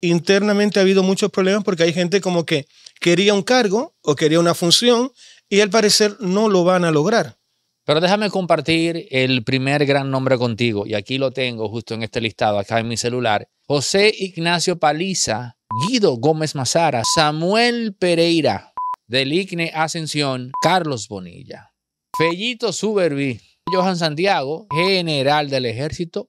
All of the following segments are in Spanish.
internamente ha habido muchos problemas porque hay gente como que quería un cargo o quería una función y al parecer no lo van a lograr. Pero déjame compartir el primer gran nombre contigo y aquí lo tengo justo en este listado, acá en mi celular. José Ignacio Paliza, Guido Gómez Mazara, Samuel Pereira, del Ascensión, Carlos Bonilla, Fellito Suberbi, Johan Santiago, general del ejército,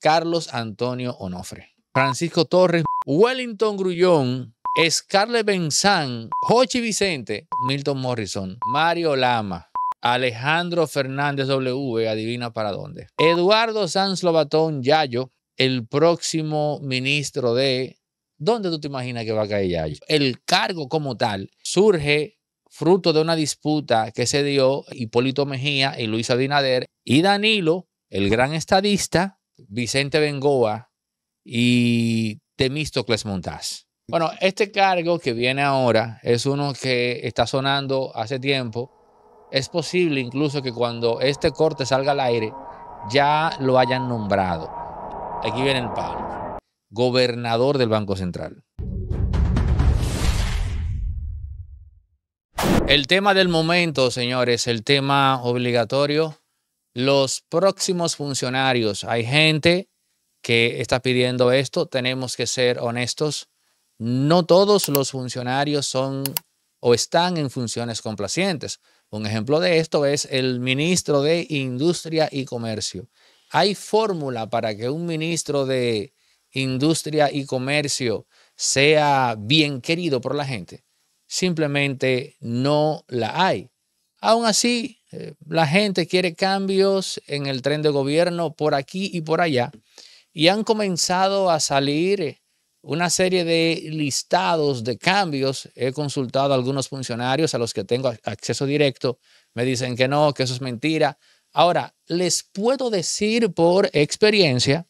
Carlos Antonio Onofre, Francisco Torres, Wellington Grullón, Scarlett Benzán, Jochi Vicente, Milton Morrison, Mario Lama. Alejandro Fernández W, adivina para dónde. Eduardo Sanz Lobatón Yayo, el próximo ministro de... ¿Dónde tú te imaginas que va a caer Yayo? El cargo como tal surge fruto de una disputa que se dio Hipólito Mejía y Luis Abinader y Danilo, el gran estadista, Vicente Bengoa y Temístocles Montaz. Bueno, este cargo que viene ahora es uno que está sonando hace tiempo. Es posible incluso que cuando este corte salga al aire ya lo hayan nombrado. Aquí viene el palo. Gobernador del Banco Central. El tema del momento, señores, el tema obligatorio. Los próximos funcionarios. Hay gente que está pidiendo esto, tenemos que ser honestos. No todos los funcionarios son o están en funciones complacientes. Un ejemplo de esto es el ministro de Industria y Comercio. Hay fórmula para que un ministro de Industria y Comercio sea bien querido por la gente. Simplemente no la hay. Aún así, eh, la gente quiere cambios en el tren de gobierno por aquí y por allá y han comenzado a salir una serie de listados de cambios. He consultado a algunos funcionarios a los que tengo acceso directo. Me dicen que no, que eso es mentira. Ahora, les puedo decir por experiencia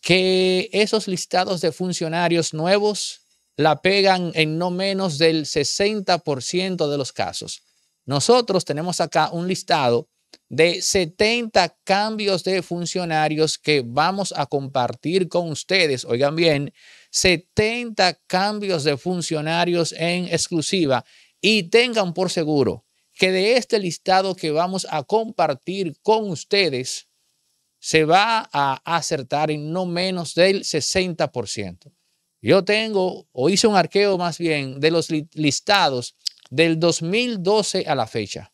que esos listados de funcionarios nuevos la pegan en no menos del 60% de los casos. Nosotros tenemos acá un listado de 70 cambios de funcionarios que vamos a compartir con ustedes. Oigan bien, 70 cambios de funcionarios en exclusiva y tengan por seguro que de este listado que vamos a compartir con ustedes se va a acertar en no menos del 60%. Yo tengo o hice un arqueo más bien de los listados del 2012 a la fecha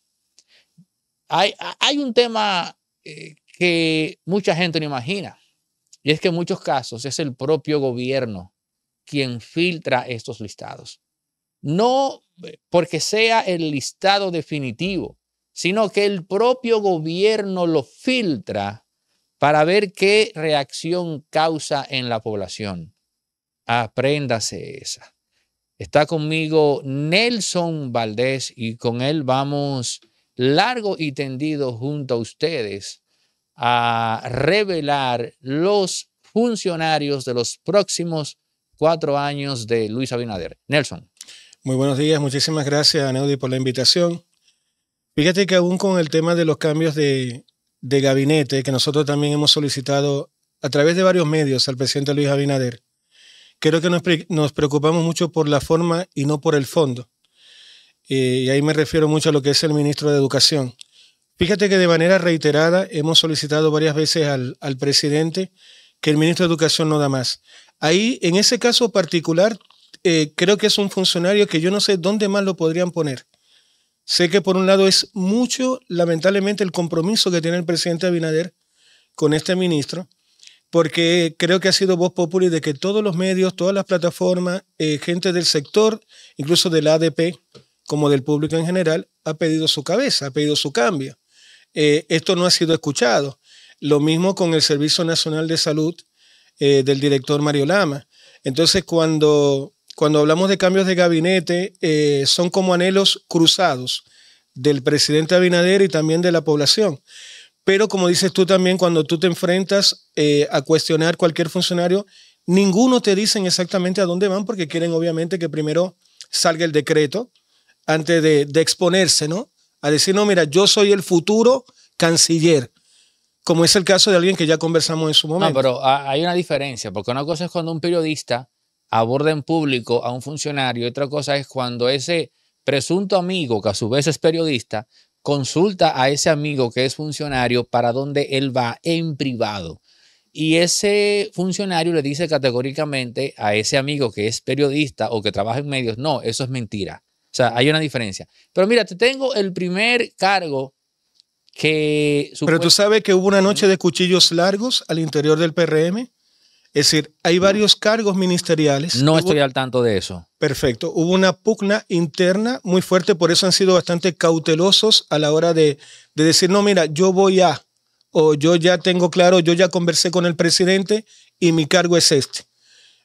hay, un tema eh, que mucha gente no imagina, y es que en muchos casos es el propio gobierno quien filtra estos listados. No eh, porque sea el listado definitivo, sino que el propio gobierno lo filtra para ver qué reacción causa en la población. Apréndase esa. Está conmigo Nelson Valdés y con él vamos largo y tendido junto a ustedes a revelar los funcionarios de los próximos cuatro años de Luis Abinader. Nelson. Muy buenos días, muchísimas gracias, Neudi, por la invitación. Fíjate que aún con el tema de los cambios de, de gabinete, que nosotros también hemos solicitado a través de varios medios al presidente Luis Abinader, creo que nos preocupamos mucho por la forma y no por el fondo. Eh, y ahí me refiero mucho a lo que es el ministro de Educación. Fíjate que de manera reiterada hemos solicitado varias veces al, presidente que el ministro de Educación no da más. Ahí, en ese caso particular, eh, creo que es un funcionario que yo no sé dónde más lo podrían poner. Sé que por un lado es mucho, lamentablemente, el compromiso que tiene el presidente Abinader con este ministro, porque creo que ha sido voz popular de que todos los medios, todas las plataformas, eh, gente del sector, incluso del ADP, como del público en general, ha pedido su cabeza, ha pedido su cambio. Eh, esto no ha sido escuchado. Lo mismo con el Servicio Nacional de Salud eh, del director Mario Lama. Entonces, cuando, cuando hablamos de cambios de gabinete, eh, son como anhelos cruzados del presidente Abinader y también de la población. Pero como dices tú también, cuando tú te enfrentas a cuestionar cualquier funcionario, ninguno te dicen exactamente a dónde van porque quieren obviamente que primero salga el decreto, antes de, exponerse, ¿no? A decir, no, mira, yo soy el futuro canciller como es el caso de alguien que ya conversamos en su momento. No, pero hay una diferencia, porque una cosa es cuando un periodista aborda en público a un funcionario otra cosa es cuando ese presunto amigo, que a su vez es periodista, consulta a ese amigo que es funcionario para dónde él va en privado. Y ese funcionario le dice categóricamente a ese amigo que es periodista o que trabaja en medios, no, eso es mentira. O sea, hay una diferencia. Pero mira, te tengo el primer cargo que... Pero tú sabes que hubo una noche de cuchillos largos al interior del PRM. Es decir, hay varios cargos ministeriales. No estoy al tanto de eso. Perfecto. Hubo una pugna interna muy fuerte, por eso han sido bastante cautelosos a la hora de, de, decir, no, mira, yo voy a, o yo ya tengo claro, yo ya conversé con el presidente y mi cargo es este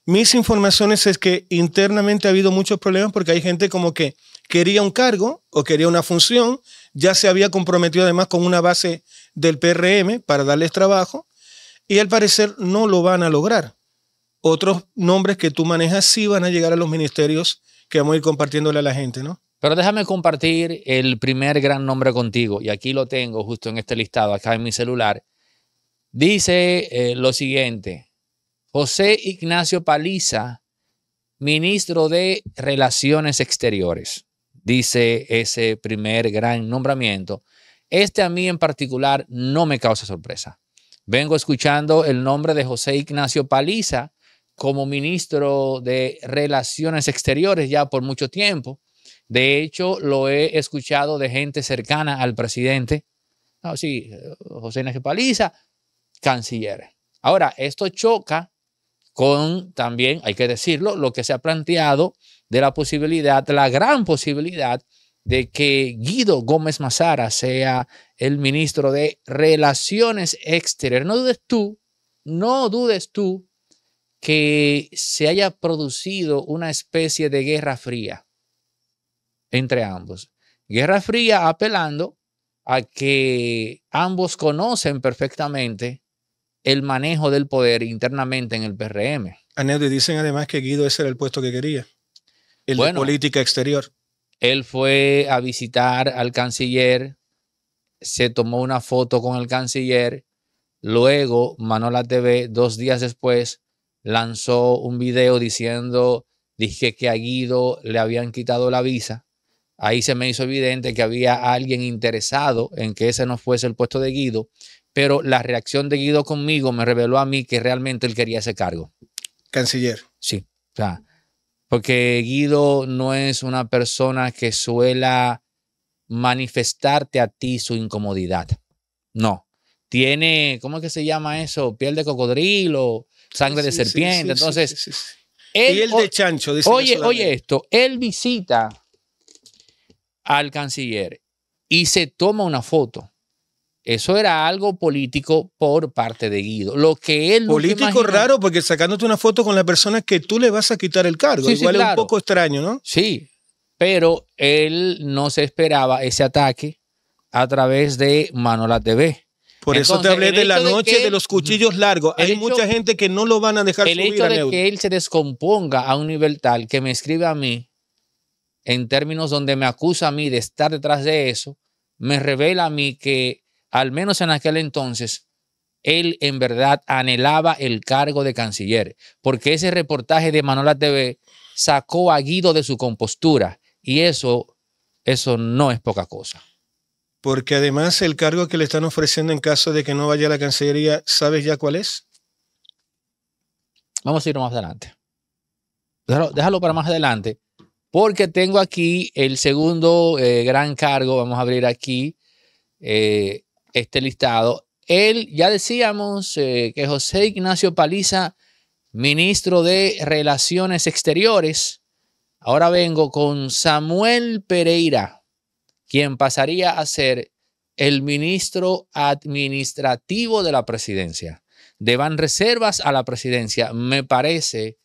mis informaciones es que internamente ha habido muchos problemas porque hay gente como que quería un cargo o quería una función, ya se había comprometido además con una base del PRM para darles trabajo y al parecer no lo van a lograr. Otros nombres que tú manejas sí van a llegar a los ministerios que vamos a ir compartiéndole a la gente, ¿no? Pero déjame compartir el primer gran nombre contigo y aquí lo tengo justo en este listado, acá en mi celular. Dice eh, lo siguiente, José Ignacio Paliza, ministro de Relaciones Exteriores, dice ese primer gran nombramiento. Este a mí en particular no me causa sorpresa. Vengo escuchando el nombre de José Ignacio Paliza como ministro de Relaciones Exteriores ya por mucho tiempo. De hecho, lo he escuchado de gente cercana al presidente. No, sí, José Ignacio Paliza, canciller. Ahora, esto choca con también, hay que decirlo, lo que se ha planteado de la posibilidad, la gran posibilidad de que Guido Gómez Mazara sea el ministro de Relaciones Exteriores. No dudes tú, no dudes tú que se haya producido una especie de guerra fría entre ambos. Guerra fría apelando a que ambos conocen perfectamente el manejo del poder internamente en el PRM. y dicen además que Guido ese era el puesto que quería, el de política exterior. Él fue a visitar al canciller, se tomó una foto con el canciller, luego Manola TV, dos días después, lanzó un video diciendo, dije que a Guido le habían quitado la visa. Ahí se me hizo evidente que había alguien interesado en que ese no fuese el puesto de Guido pero la reacción de Guido conmigo me reveló a mí que realmente él quería ese cargo. Canciller. Sí, porque Guido no es una persona que suela manifestarte a ti su incomodidad. No. Tiene, ¿cómo es que se llama eso? Piel de cocodrilo, sangre de serpiente. Entonces, él, de chancho. oye, oye esto, él visita al canciller y se toma una foto eso era algo político por parte de Guido. Lo que él político raro porque sacándote una foto con la persona que tú le vas a quitar el cargo, igual es un poco extraño, ¿no? Sí, pero él no se esperaba ese ataque a través de Manola TV. Por eso te hablé de la noche de, los cuchillos largos. Hay mucha gente que no lo van a dejar el hecho de que él se descomponga a un nivel tal que me escribe a mí en términos donde me acusa a mí de estar detrás de eso, me revela a mí que al menos en aquel entonces, él en verdad anhelaba el cargo de canciller, porque ese reportaje de Manola TV sacó a Guido de su compostura y eso, eso no es poca cosa. Porque además el cargo que le están ofreciendo en caso de que no vaya a la Cancillería, ¿sabes ya cuál es? Vamos a ir más adelante. Déjalo, para más adelante, porque tengo aquí el segundo eh, gran cargo. Vamos a abrir aquí. Eh, este listado. Él, ya decíamos eh, que José Ignacio Paliza, ministro de Relaciones Exteriores, ahora vengo con Samuel Pereira, quien pasaría a ser el ministro administrativo de la presidencia. De Van Reservas a la presidencia, me parece,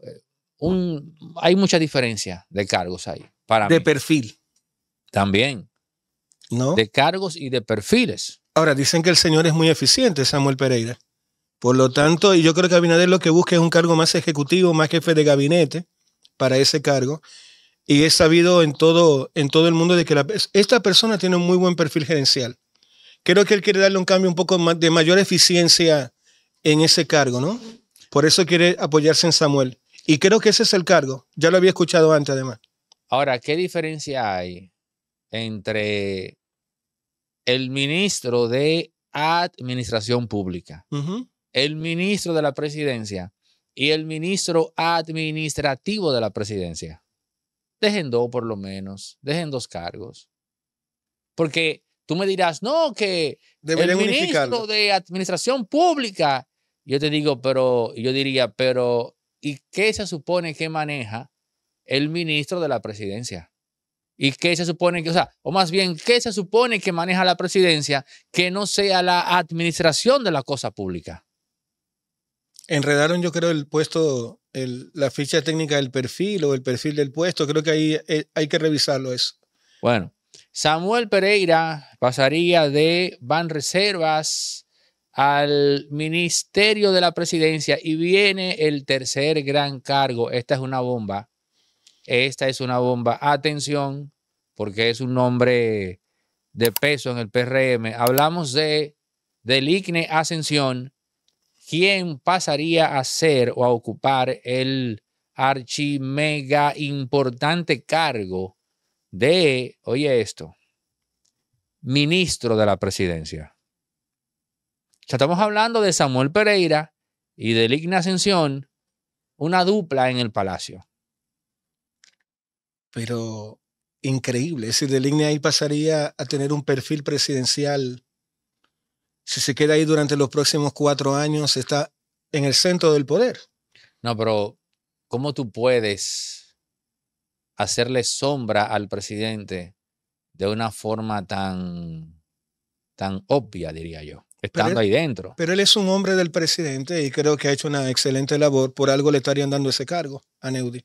eh, un, hay mucha diferencia de cargos ahí. Para de perfil. También de cargos y de perfiles. Ahora, dicen que el señor es muy eficiente, Samuel Pereira. Por lo tanto, y yo creo que Abinader lo que busca es un cargo más ejecutivo, más jefe de gabinete para ese cargo. Y es sabido en todo, en todo el mundo de que esta persona tiene un muy buen perfil gerencial. Creo que él quiere darle un cambio un poco más de mayor eficiencia en ese cargo, ¿no? Por eso quiere apoyarse en Samuel. Y creo que ese es el cargo. Ya lo había escuchado antes, además. Ahora, ¿qué diferencia hay entre el ministro de Administración Pública, el ministro de la Presidencia y el ministro administrativo de la Presidencia. Dejen dos por lo menos, dejen dos cargos. Porque tú me dirás, no, que el ministro de Administración Pública. Yo te digo, pero yo diría, pero ¿y qué se supone que maneja el ministro de la Presidencia? y qué se supone que, o sea, o más bien, qué se supone que maneja la presidencia que no sea la administración de la cosa pública. Enredaron, yo creo, el puesto, la ficha técnica del perfil o el perfil del puesto. Creo que ahí hay, eh, hay que revisarlo eso. Bueno, Samuel Pereira pasaría de Van Reservas al Ministerio de la Presidencia y viene el tercer gran cargo. Esta es una bomba. Esta es una bomba. Atención, porque es un nombre de peso en el PRM. Hablamos de del Igne Ascensión, ¿Quién pasaría a ser o a ocupar el archimega importante cargo de, oye esto, ministro de la presidencia. Ya estamos hablando de Samuel Pereira y de Ascensión, una dupla en el palacio. Pero increíble. Es decir, de ahí pasaría a tener un perfil presidencial. Si se queda ahí durante los próximos cuatro años, está en el centro del poder. No, pero ¿cómo tú puedes hacerle sombra al presidente de una forma tan, tan obvia, diría yo? Estando ahí dentro. Pero él es un hombre del presidente y creo que ha hecho una excelente labor. Por algo le estarían dando ese cargo a Neudi.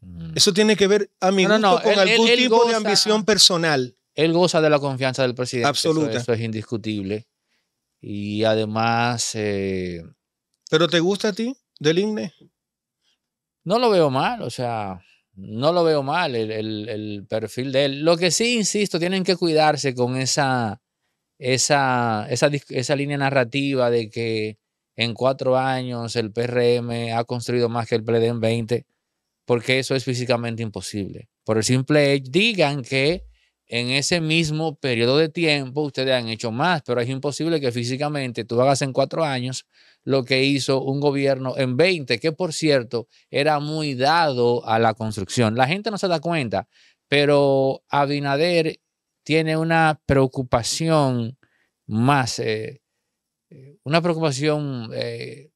Mm. Eso tiene que ver, a mi con algún tipo de ambición personal. Él goza de la confianza del presidente. Absoluta. Eso, es indiscutible. Y además... Eh, ¿Pero te gusta a ti del INE? No lo veo mal, o sea, no lo veo mal el, perfil de él. Lo que sí, insisto, tienen que cuidarse con esa, esa, esa línea narrativa de que en cuatro años el PRM ha construido más que el PLD en 20 porque eso es físicamente imposible. Por el simple hecho, digan que en ese mismo periodo de tiempo ustedes han hecho más, pero es imposible que físicamente tú hagas en cuatro años lo que hizo un gobierno en 20, que por cierto era muy dado a la construcción. La gente no se da cuenta, pero Abinader tiene una preocupación más, eh, eh, una preocupación eh,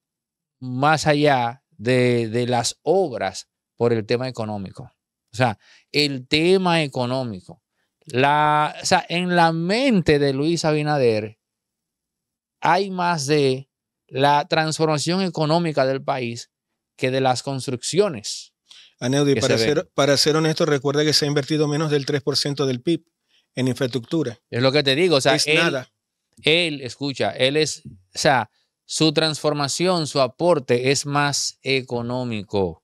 más allá de, de las obras por el tema económico. O sea, el tema económico. La, o sea, en la mente de Luis Abinader hay más de la transformación económica del país que de las construcciones. Aneudi, para ser, para ser honesto, recuerda que se ha invertido menos del 3% del PIB en infraestructura. Es lo que te digo, o sea, es nada. Él, escucha, él es, o sea, su transformación, su aporte es más económico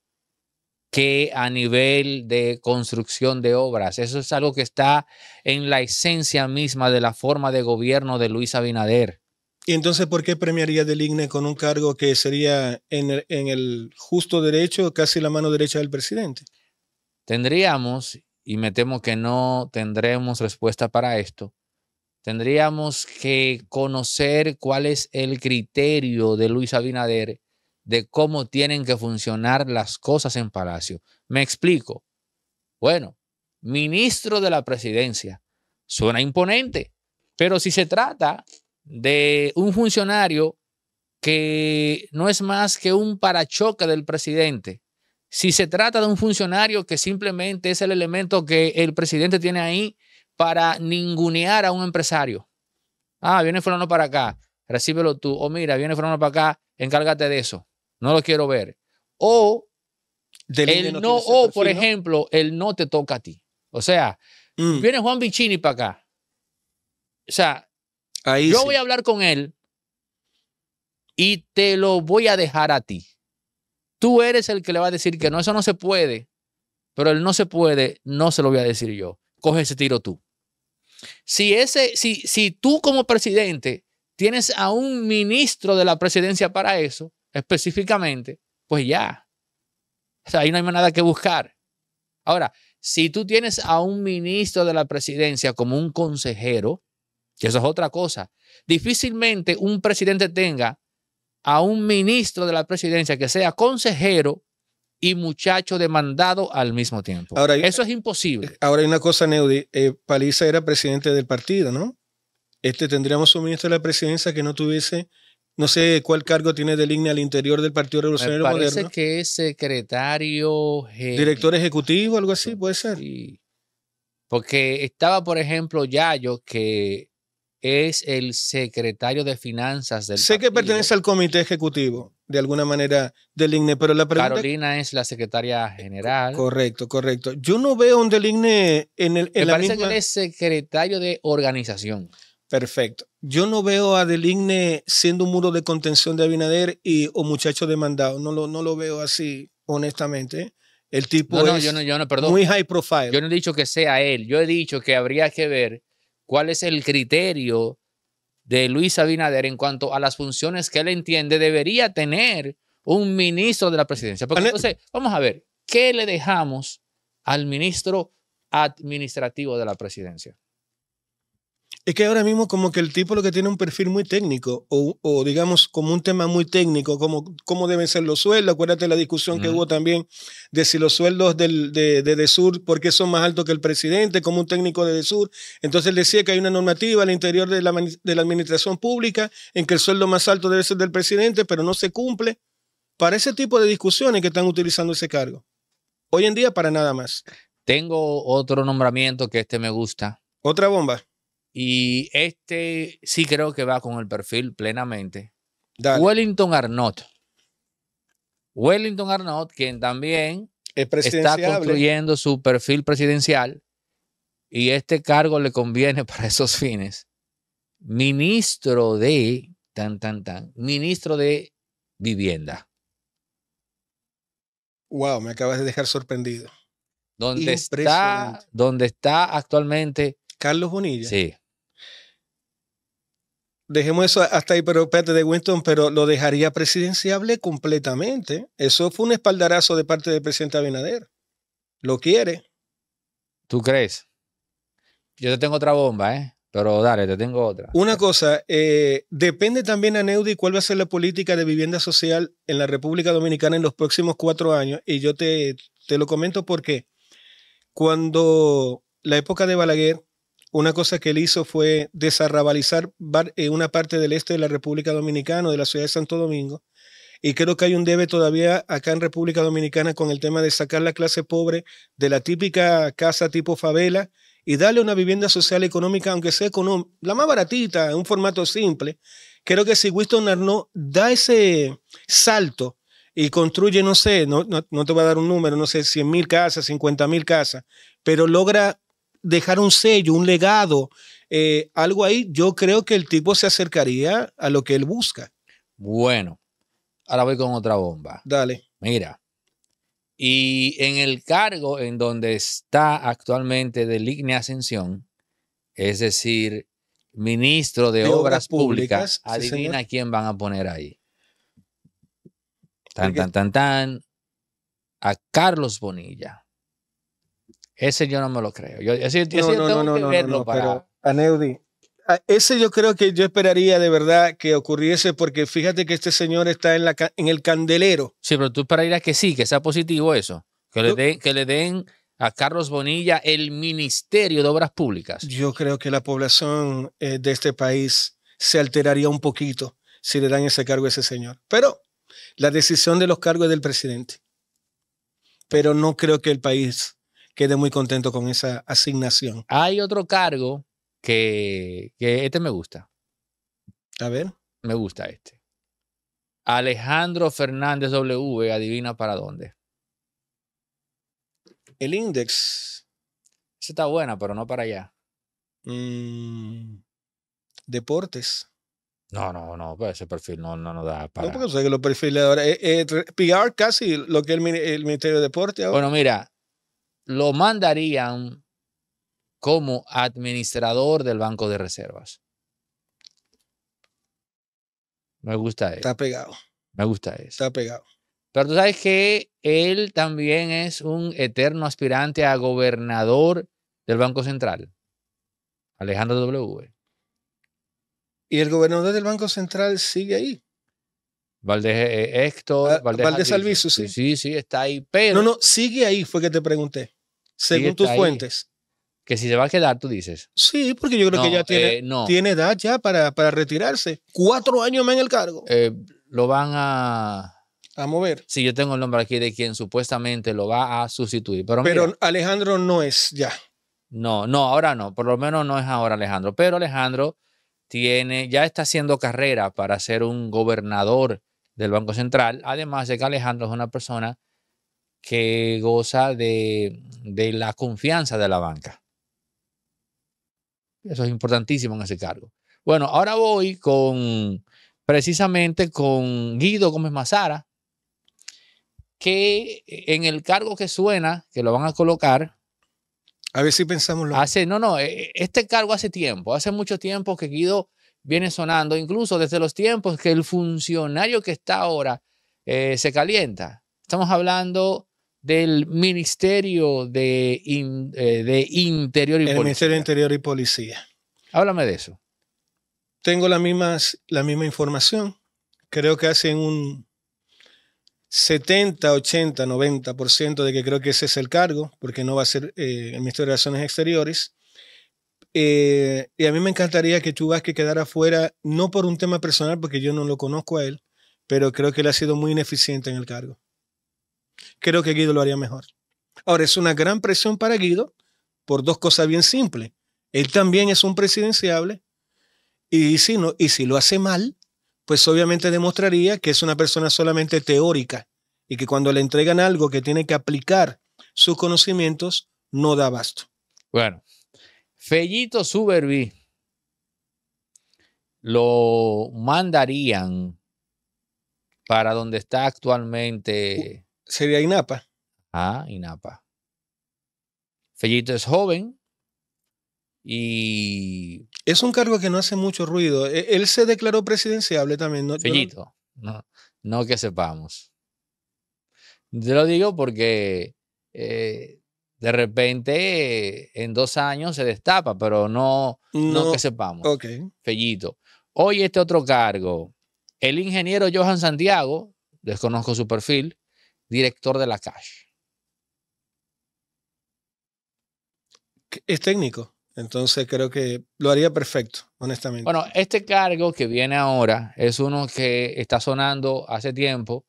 que a nivel de construcción de obras. Eso es algo que está en la esencia misma de la forma de gobierno de Luis Abinader. ¿Y entonces por qué premiaría del IGNE con un cargo que sería en en el justo derecho, casi la mano derecha del presidente? Tendríamos, y me temo que no tendremos respuesta para esto, tendríamos que conocer cuál es el criterio de Luis Abinader de cómo tienen que funcionar las cosas en Palacio. Me explico. Bueno, ministro de la presidencia. Suena imponente, pero si se trata de un funcionario que no es más que un parachoque del presidente, si se trata de un funcionario que simplemente es el elemento que el presidente tiene ahí para ningunear a un empresario. Ah, viene fulano para acá, recíbelo tú. O mira, viene fulano para acá, encárgate de eso no lo quiero ver. O no, o por ejemplo, el no te toca a ti. O sea, mm. viene Juan Vicini para acá. O sea, yo voy a hablar con él y te lo voy a dejar a ti. Tú eres el que le va a decir que no, eso no se puede, pero él no se puede, no se lo voy a decir yo. Coge ese tiro tú. Si, ese, si, si tú como presidente tienes a un ministro de la presidencia para eso, específicamente, pues ya. ahí no hay más nada que buscar. Ahora, si tú tienes a un ministro de la presidencia como un consejero, que eso es otra cosa, difícilmente un presidente tenga a un ministro de la presidencia que sea consejero y muchacho demandado al mismo tiempo. eso es imposible. Eh, ahora hay una cosa, Neudi. Eh, Paliza era presidente del partido, ¿no? Este tendríamos un ministro de la presidencia que no tuviese no sé cuál cargo tiene de línea al interior del Partido Revolucionario Me parece que es secretario. Director ejecutivo, algo así, puede ser. Porque estaba, por ejemplo, Yayo, que es el secretario de finanzas del Sé que pertenece al comité ejecutivo, de alguna manera, del INE, pero la pregunta... Carolina es la secretaria general. Correcto, correcto. Yo no veo un del en el... En Me parece que él es secretario de organización. Perfecto. Yo no veo a Deligne siendo un muro de contención de Abinader y o muchacho demandado. No lo, no lo veo así, honestamente. El tipo es muy high profile. Yo no he dicho que sea él. Yo he dicho que habría que ver cuál es el criterio de Luis Abinader en cuanto a las funciones que él entiende debería tener un ministro de la presidencia. Porque, entonces, vamos a ver, ¿qué le dejamos al ministro administrativo de la presidencia? Es que ahora mismo como que el tipo lo que tiene un perfil muy técnico o, digamos como un tema muy técnico, como cómo deben ser los sueldos. Acuérdate la discusión que hubo también de si los sueldos de, de, Sur, ¿por qué son más altos que el presidente? Como un técnico de Sur. Entonces decía que hay una normativa al interior de la, de la administración pública en que el sueldo más alto debe ser del presidente, pero no se cumple. Para ese tipo de discusiones que están utilizando ese cargo. Hoy en día para nada más. Tengo otro nombramiento que este me gusta. Otra bomba. Y este sí creo que va con el perfil plenamente. Wellington Arnott. Wellington Arnott, quien también está construyendo su perfil presidencial y este cargo le conviene para esos fines. Ministro de, tan, tan, tan, ministro de vivienda. Wow, me acabas de dejar sorprendido. dónde está, está actualmente Carlos Bonilla. Sí dejemos eso hasta ahí, pero espérate de Winston, pero lo dejaría presidenciable completamente. Eso fue un espaldarazo de parte del presidente Abinader. Lo quiere. ¿Tú crees? Yo te tengo otra bomba, ¿eh? Pero dale, te tengo otra. Una cosa, eh, depende también a Neudi cuál va a ser la política de vivienda social en la República Dominicana en los próximos cuatro años. Y yo te, te lo comento porque cuando la época de Balaguer, una cosa que él hizo fue desarrabalizar eh, una parte del este de la República Dominicana, de la ciudad de Santo Domingo, y creo que hay un debe todavía acá en República Dominicana con el tema de sacar la clase pobre de la típica casa tipo favela y darle una vivienda social económica, aunque sea la más baratita, en un formato simple. Creo que si Winston Arnaud da ese salto y construye, no sé, no, no, te voy a dar un número, no sé, 100 mil casas, 50 mil casas, pero logra dejar un sello, un legado, eh, algo ahí, yo creo que el tipo se acercaría a lo que él busca. Bueno, ahora voy con otra bomba. Dale. Mira, y en el cargo en donde está actualmente de Ligne Ascensión, es decir, ministro de, Obras, Públicas, adivina quién van a poner ahí. Tan, tan, tan, tan. A Carlos Bonilla. Ese yo no me lo creo. Yo, ese, no, no, no, ese yo creo que yo esperaría de verdad que ocurriese, porque fíjate que este señor está en, el candelero. Sí, pero tú esperarías que sí, que sea positivo eso. Que, le, que le den a Carlos Bonilla el Ministerio de Obras Públicas. Yo creo que la población eh, de este país se alteraría un poquito si le dan ese cargo a ese señor. Pero la decisión de los cargos es del presidente. Pero no creo que el país quede muy contento con esa asignación. Hay otro cargo que, este me gusta. A ver. Me gusta este. Alejandro Fernández W, adivina para dónde. El index. Esa está buena, pero no para allá. Mm, deportes. No, no, no, pues ese perfil no, no, da para. No, porque sé que los perfiles ahora. Eh, eh, PR casi lo que es el, Ministerio de Deportes. Bueno, mira, lo mandarían como administrador del Banco de Reservas. Me gusta eso. Está pegado. Me gusta eso. Está pegado. Pero tú sabes que él también es un eterno aspirante a gobernador del Banco Central, Alejandro W. Y el gobernador del Banco Central sigue ahí. Valdés eh, Héctor, ah, Alviso, sí. Sí, sí, está ahí, pero... No, no, sigue ahí, fue que te pregunté según tus fuentes. Que si se va a quedar, tú dices. Sí, porque yo creo que ya tiene, eh, tiene edad ya para, retirarse. Cuatro años más en el cargo. Eh, lo van a... A mover. Sí, yo tengo el nombre aquí de quien supuestamente lo va a sustituir. Pero, pero Alejandro no es ya. No, no, ahora no. Por lo menos no es ahora Alejandro. Pero Alejandro tiene, ya está haciendo carrera para ser un gobernador del Banco Central. Además de que Alejandro es una persona que goza de de la confianza de la banca. Eso es importantísimo en ese cargo. Bueno, ahora voy con precisamente con Guido Gómez Mazara, que eh, en el cargo que suena, que lo van a colocar. A ver si pensamos lo hace, No, no, eh, eh, este cargo hace tiempo, hace mucho tiempo que Guido viene sonando, incluso desde los tiempos que el funcionario que está ahora se calienta. Estamos hablando del Ministerio de, eh, de Interior y el Policía. Ministerio de Interior y Policía. Háblame de eso. Tengo la misma, la misma información. Creo que hacen un 70, 80, 90% de que creo que ese es el cargo, porque no va a ser eh, el Ministerio de Relaciones Exteriores. Eh, y a mí me encantaría que Chubasque quedara fuera, no por un tema personal, porque yo no lo conozco a él, pero creo que él ha sido muy ineficiente en el cargo. Creo que Guido lo haría mejor. Ahora, es una gran presión para Guido por dos cosas bien simples. Él también es un presidenciable y si, no, y si lo hace mal, pues obviamente demostraría que es una persona solamente teórica y que cuando le entregan algo que tiene que aplicar sus conocimientos, no da abasto. Bueno, Fellito Suberbi, lo mandarían para donde está actualmente sería INAPA. Ah, INAPA. Fellito es joven y... Es un cargo que no hace mucho ruido. E, él se declaró presidenciable también. ¿no? Fellito, no, que sepamos. Te lo digo porque eh, de repente en dos años se destapa, pero no, que sepamos. Fellito. Hoy este otro cargo, el ingeniero Johan Santiago, desconozco su perfil, director de la cash. Es técnico, entonces creo que lo haría perfecto, honestamente. Bueno, este cargo que viene ahora es uno que está sonando hace tiempo.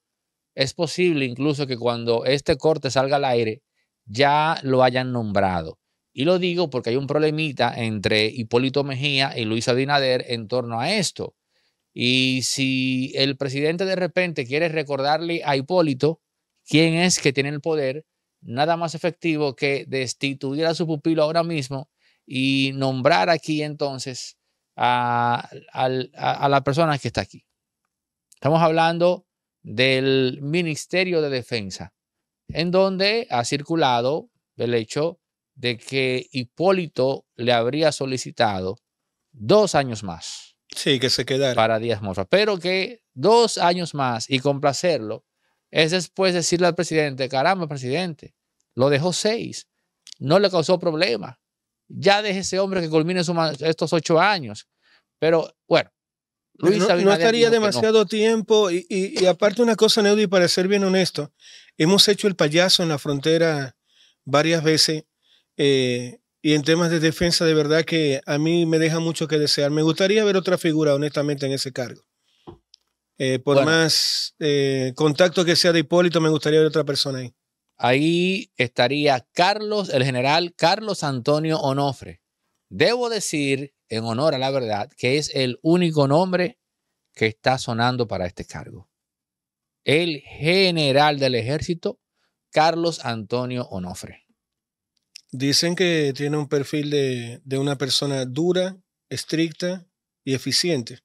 Es posible incluso que cuando este corte salga al aire ya lo hayan nombrado. Y lo digo porque hay un problemita entre Hipólito Mejía y Luis Abinader en torno a esto. Y si el presidente de repente quiere recordarle a Hipólito quién es que tiene el poder, nada más efectivo que destituir a su pupilo ahora mismo y nombrar aquí entonces a, la persona que está aquí. Estamos hablando del Ministerio de Defensa, en donde ha circulado el hecho de que Hipólito le habría solicitado dos años más. Sí, que se quedara. Para Díaz Mosa, pero que dos años más y complacerlo es después decirle al presidente, caramba, presidente, lo dejó seis, no le causó problema. Ya deje ese hombre que culmine estos ocho años. Pero bueno, Luis no, estaría demasiado tiempo y, aparte una cosa, Neudi, para ser bien honesto, hemos hecho el payaso en la frontera varias veces eh, y en temas de defensa de verdad que a mí me deja mucho que desear. Me gustaría ver otra figura, honestamente, en ese cargo. Eh, por más eh, contacto que sea de Hipólito, me gustaría ver otra persona ahí. Ahí estaría Carlos, el general Carlos Antonio Onofre. Debo decir, en honor a la verdad, que es el único nombre que está sonando para este cargo. El general del ejército, Carlos Antonio Onofre. Dicen que tiene un perfil de, de una persona dura, estricta y eficiente.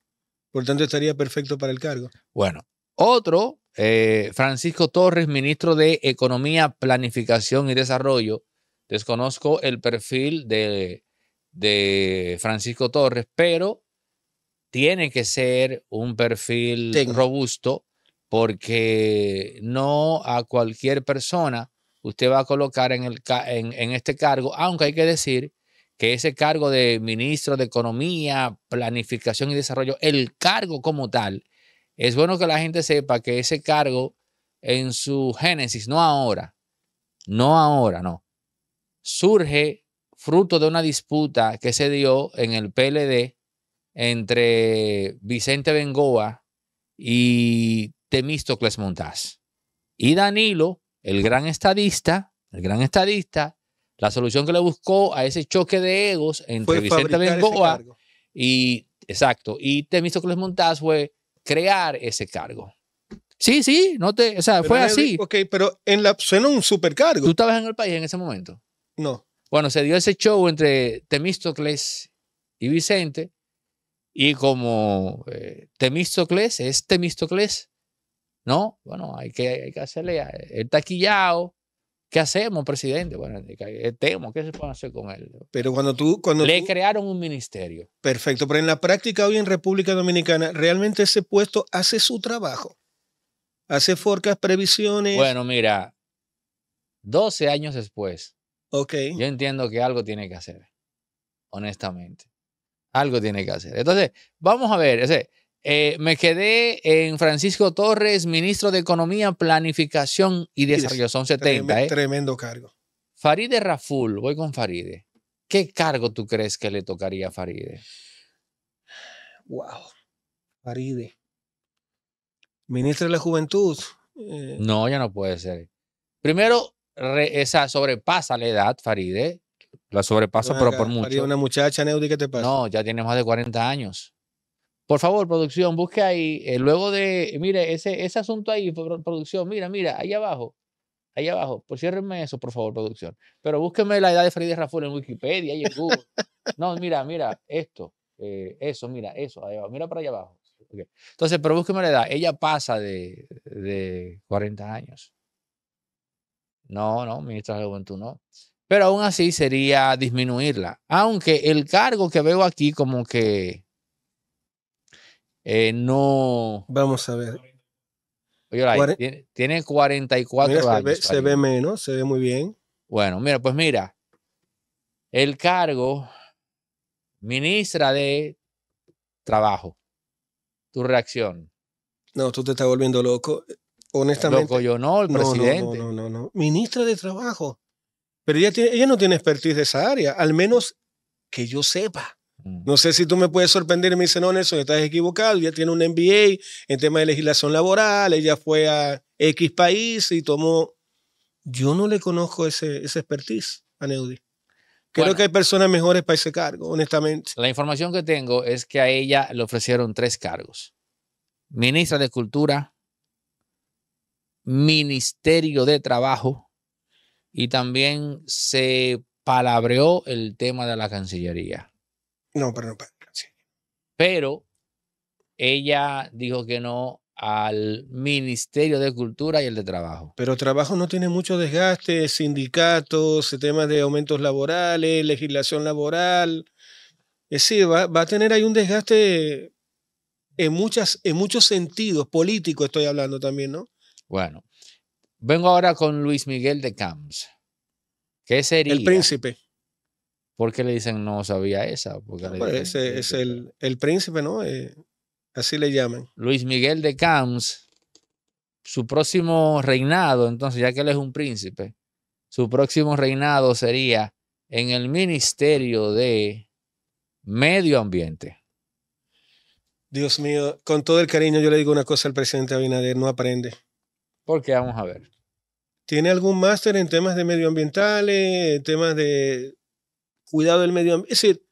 Por tanto, estaría perfecto para el cargo. Bueno, otro, eh, Francisco Torres, ministro de Economía, Planificación y Desarrollo. Desconozco el perfil de, de Francisco Torres, pero tiene que ser un perfil robusto porque no a cualquier persona usted va a colocar en, el, en este cargo, aunque hay que decir que ese cargo de ministro de Economía, Planificación y Desarrollo, el cargo como tal, es bueno que la gente sepa que ese cargo en su génesis, no ahora, no ahora, no, surge fruto de una disputa que se dio en el PLD entre Vicente Bengoa y Temístocles Montaz. Y Danilo, el gran estadista, el gran estadista, la solución que le buscó a ese choque de egos entre Vicente Lengoa y, exacto, y Temístocles Montaz fue crear ese cargo. Sí, sí, no te, o sea, fue así. Ok, pero en la, suena un supercargo. ¿Tú estabas en el país en ese momento? No. Bueno, se dio ese show entre Temistocles y Vicente, y como eh, Temistocles es Temístocles, ¿no? Bueno, hay que, hay que hacerle, el taquillado, ¿Qué hacemos, presidente? Bueno, eh, temo, ¿qué se puede hacer con él? Pero cuando tú... Cuando Le crearon un ministerio. Perfecto, pero en la práctica hoy en República Dominicana, ¿realmente ese puesto hace su trabajo? ¿Hace forcas, previsiones? Bueno, mira, 12 años después, okay. yo entiendo que algo tiene que hacer, honestamente. Algo tiene que hacer. Entonces, vamos a ver, ese. Eh, me quedé en Francisco Torres, ministro de Economía, Planificación y Desarrollo. Son 70. ¿eh? Tremendo, cargo. Faride Raful, voy con Faride. ¿Qué cargo tú crees que le tocaría a Faride? Wow. Faride. Ministro de la Juventud. Eh. No, ya no puede ser. Primero, esa sobrepasa la edad, Faride. La sobrepasa, pero por mucho. una muchacha, Neudi, ¿qué te pasa? No, ya tiene más de 40 años. Por favor, producción, busque ahí, eh, luego de, eh, mire, ese, ese asunto ahí, producción, mira, mira, ahí abajo, ahí abajo, por pues ciérrenme eso, por favor, producción. Pero búsqueme la edad de Freddy Raful en Wikipedia y en Google. No, mira, mira, esto, eh, eso, mira, eso, ahí abajo, mira para allá abajo. Entonces, pero búsqueme la edad, ella pasa de, de 40 años. No, no, ministra de Juventud no. Pero aún así sería disminuirla. Aunque el cargo que veo aquí como que eh, no. Vamos a ver. tiene, 44 años. Se ve, menos, se ve muy bien. Bueno, mira, pues mira. El cargo, ministra de Trabajo. Tu reacción. No, tú te estás volviendo loco. Honestamente. Loco yo no, el presidente. No, no, no, no, Ministra de Trabajo. Pero ella, ella no tiene expertise de esa área, al menos que yo sepa. No sé si tú me puedes sorprender y me dice, no, Nelson, estás equivocado, ya tiene un MBA en tema de legislación laboral, ella fue a X país y tomó... Yo no le conozco ese, ese expertise a Neudi. Creo que hay personas mejores para ese cargo, honestamente. La información que tengo es que a ella le ofrecieron tres cargos. Ministra de Cultura, Ministerio de Trabajo y también se palabreó el tema de la Cancillería. No, pero no. Pero ella dijo que no al Ministerio de Cultura y el de Trabajo. Pero trabajo no tiene mucho desgaste, sindicatos, temas de aumentos laborales, legislación laboral. Es decir, va, a tener ahí un desgaste en, muchas, en muchos sentidos, políticos estoy hablando también, ¿no? Bueno, vengo ahora con Luis Miguel de Camps. ¿Qué sería? El príncipe. ¿Por qué le dicen no sabía esa? Pues, es el, príncipe, ¿no? Eh, así le llaman. Luis Miguel de Camps, su próximo reinado, entonces, ya que él es un príncipe, su próximo reinado sería en el Ministerio de Medio Ambiente. Dios mío, con todo el cariño yo le digo una cosa al presidente Abinader, no aprende. Porque vamos a ver. ¿Tiene algún máster en temas de medioambientales, temas de cuidado del medio ambiente. Es decir,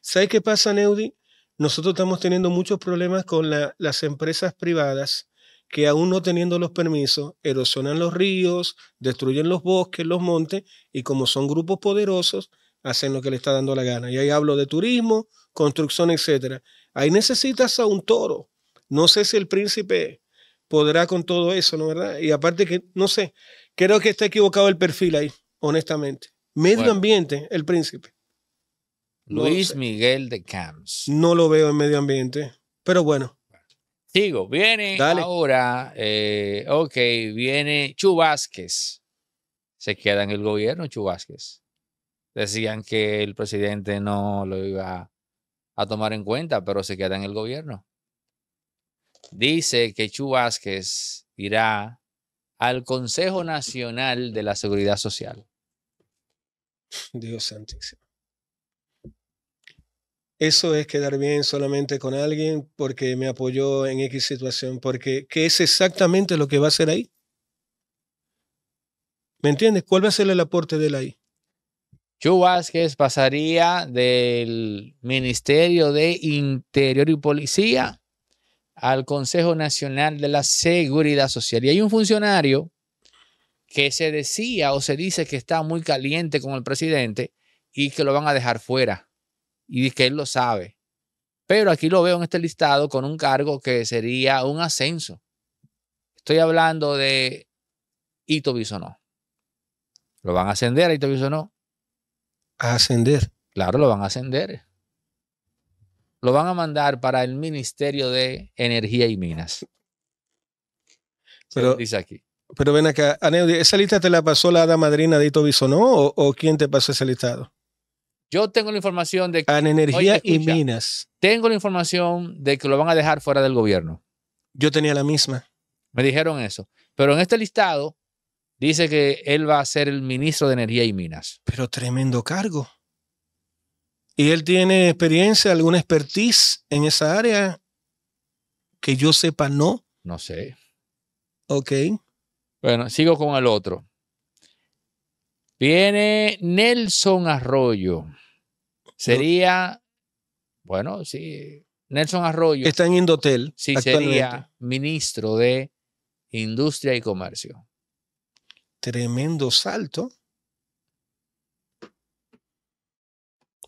¿sabes qué pasa, Neudi? Nosotros estamos teniendo muchos problemas con las empresas privadas que aún no teniendo los permisos, erosionan los ríos, destruyen los bosques, los montes, y como son grupos poderosos, hacen lo que le está dando la gana. Y ahí hablo de turismo, construcción, etc. Ahí necesitas a un toro. No sé si el príncipe podrá con todo eso, ¿no verdad? Y aparte que, no sé, creo que está equivocado el perfil ahí, honestamente. Medio ambiente, el príncipe. Luis Miguel de Camps. No lo veo en medio ambiente, pero bueno. Sigo, viene Dale. ahora, eh, ok, viene vázquez Se queda en el gobierno Chubásquez. Decían que el presidente no lo iba a tomar en cuenta, pero se queda en el gobierno. Dice que vázquez irá al Consejo Nacional de la Seguridad Social. Dios santísimo. Eso es quedar bien solamente con alguien porque me apoyó en X situación, porque ¿qué es exactamente lo que va a hacer ahí? ¿Me entiendes? ¿Cuál va a ser el aporte de él ahí? yo Vázquez pasaría del Ministerio de Interior y Policía al Consejo Nacional de la Seguridad Social. Y hay un funcionario que se decía o se dice que está muy caliente con el presidente y que lo van a dejar fuera y que él lo sabe. Pero aquí lo veo en este listado con un cargo que sería un ascenso. Estoy hablando de Ito Bisonó. ¿Lo van a ascender a Ito A ascender. Claro, lo van a ascender. Lo van a mandar para el Ministerio de Energía y Minas. Pero, dice aquí. Pero ven acá, ¿esa lista te la pasó la hada madrina de Ito Bisonó o quién te pasó ese listado? Yo tengo la información de que... energía y minas. Tengo la información de que lo van a dejar fuera del gobierno. Yo tenía la misma. Me dijeron eso. Pero en este listado dice que él va a ser el ministro de Energía y Minas. Pero tremendo cargo. Y él tiene experiencia, alguna expertise en esa área que yo sepa, no. No sé. Ok. Bueno, sigo con el otro. Viene Nelson Arroyo. Sería, bueno, sí, Nelson Arroyo. Está en Indotel. Sí, sería ministro de Industria y Comercio. Tremendo salto.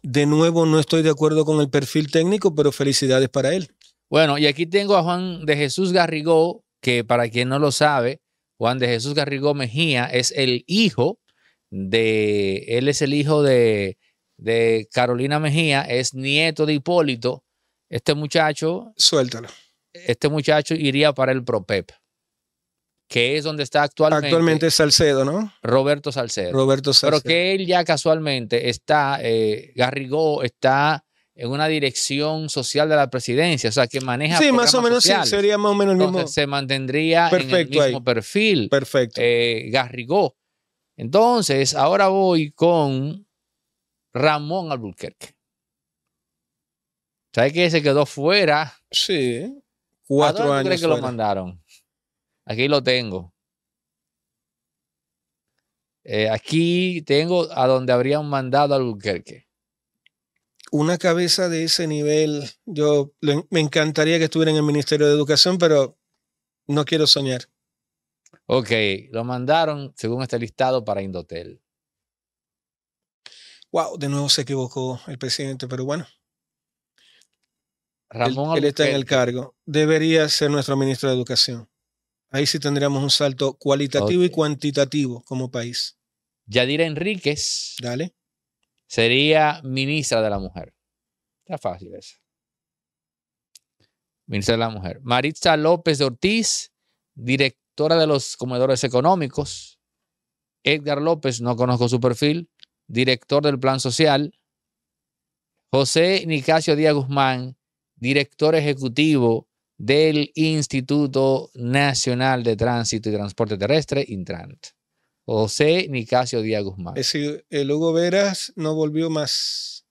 De nuevo, no estoy de acuerdo con el perfil técnico, pero felicidades para él. Bueno, y aquí tengo a Juan de Jesús Garrigó, que para quien no lo sabe, Juan de Jesús Garrigó Mejía es el hijo de, él es el hijo de, Carolina Mejía, es nieto de Hipólito. Este muchacho. Suéltalo. Este muchacho iría para el PROPEP, que es donde está actualmente. Actualmente es Salcedo, ¿no? Roberto Salcedo. Roberto Salcedo. Pero que él ya casualmente está, eh, Garrigó está en una dirección social de la presidencia, o sea, que maneja. Sí, más o menos sí, sería más o menos mismo. se mantendría Perfecto en el mismo perfil. Perfecto. Eh, Garrigó. Entonces, ahora voy con Ramón Albuquerque. ¿Sabes que se quedó fuera? Sí. Cuatro ¿A dónde años. que lo mandaron? Aquí lo tengo. Eh, aquí tengo a donde habrían mandado a Alburquerque. Una cabeza de ese nivel, yo me encantaría que estuviera en el Ministerio de Educación, pero no quiero soñar. Ok, lo mandaron, según este listado, para Indotel. Wow, de nuevo se equivocó el presidente, pero bueno. Ramón él, está en el cargo. Debería ser nuestro ministro de Educación. Ahí sí tendríamos un salto cualitativo y cuantitativo como país. Yadira Enríquez. Dale. Sería ministra de la mujer. Está fácil eso. Ministra de la mujer. Maritza López Ortiz, directora directora de los comedores económicos. Edgar López, no conozco su perfil, director del Plan Social. José Nicasio Díaz Guzmán, director ejecutivo del Instituto Nacional de Tránsito y Transporte Terrestre, Intrant. José Nicasio Díaz Guzmán. Es decir, el Hugo Veras no volvió más.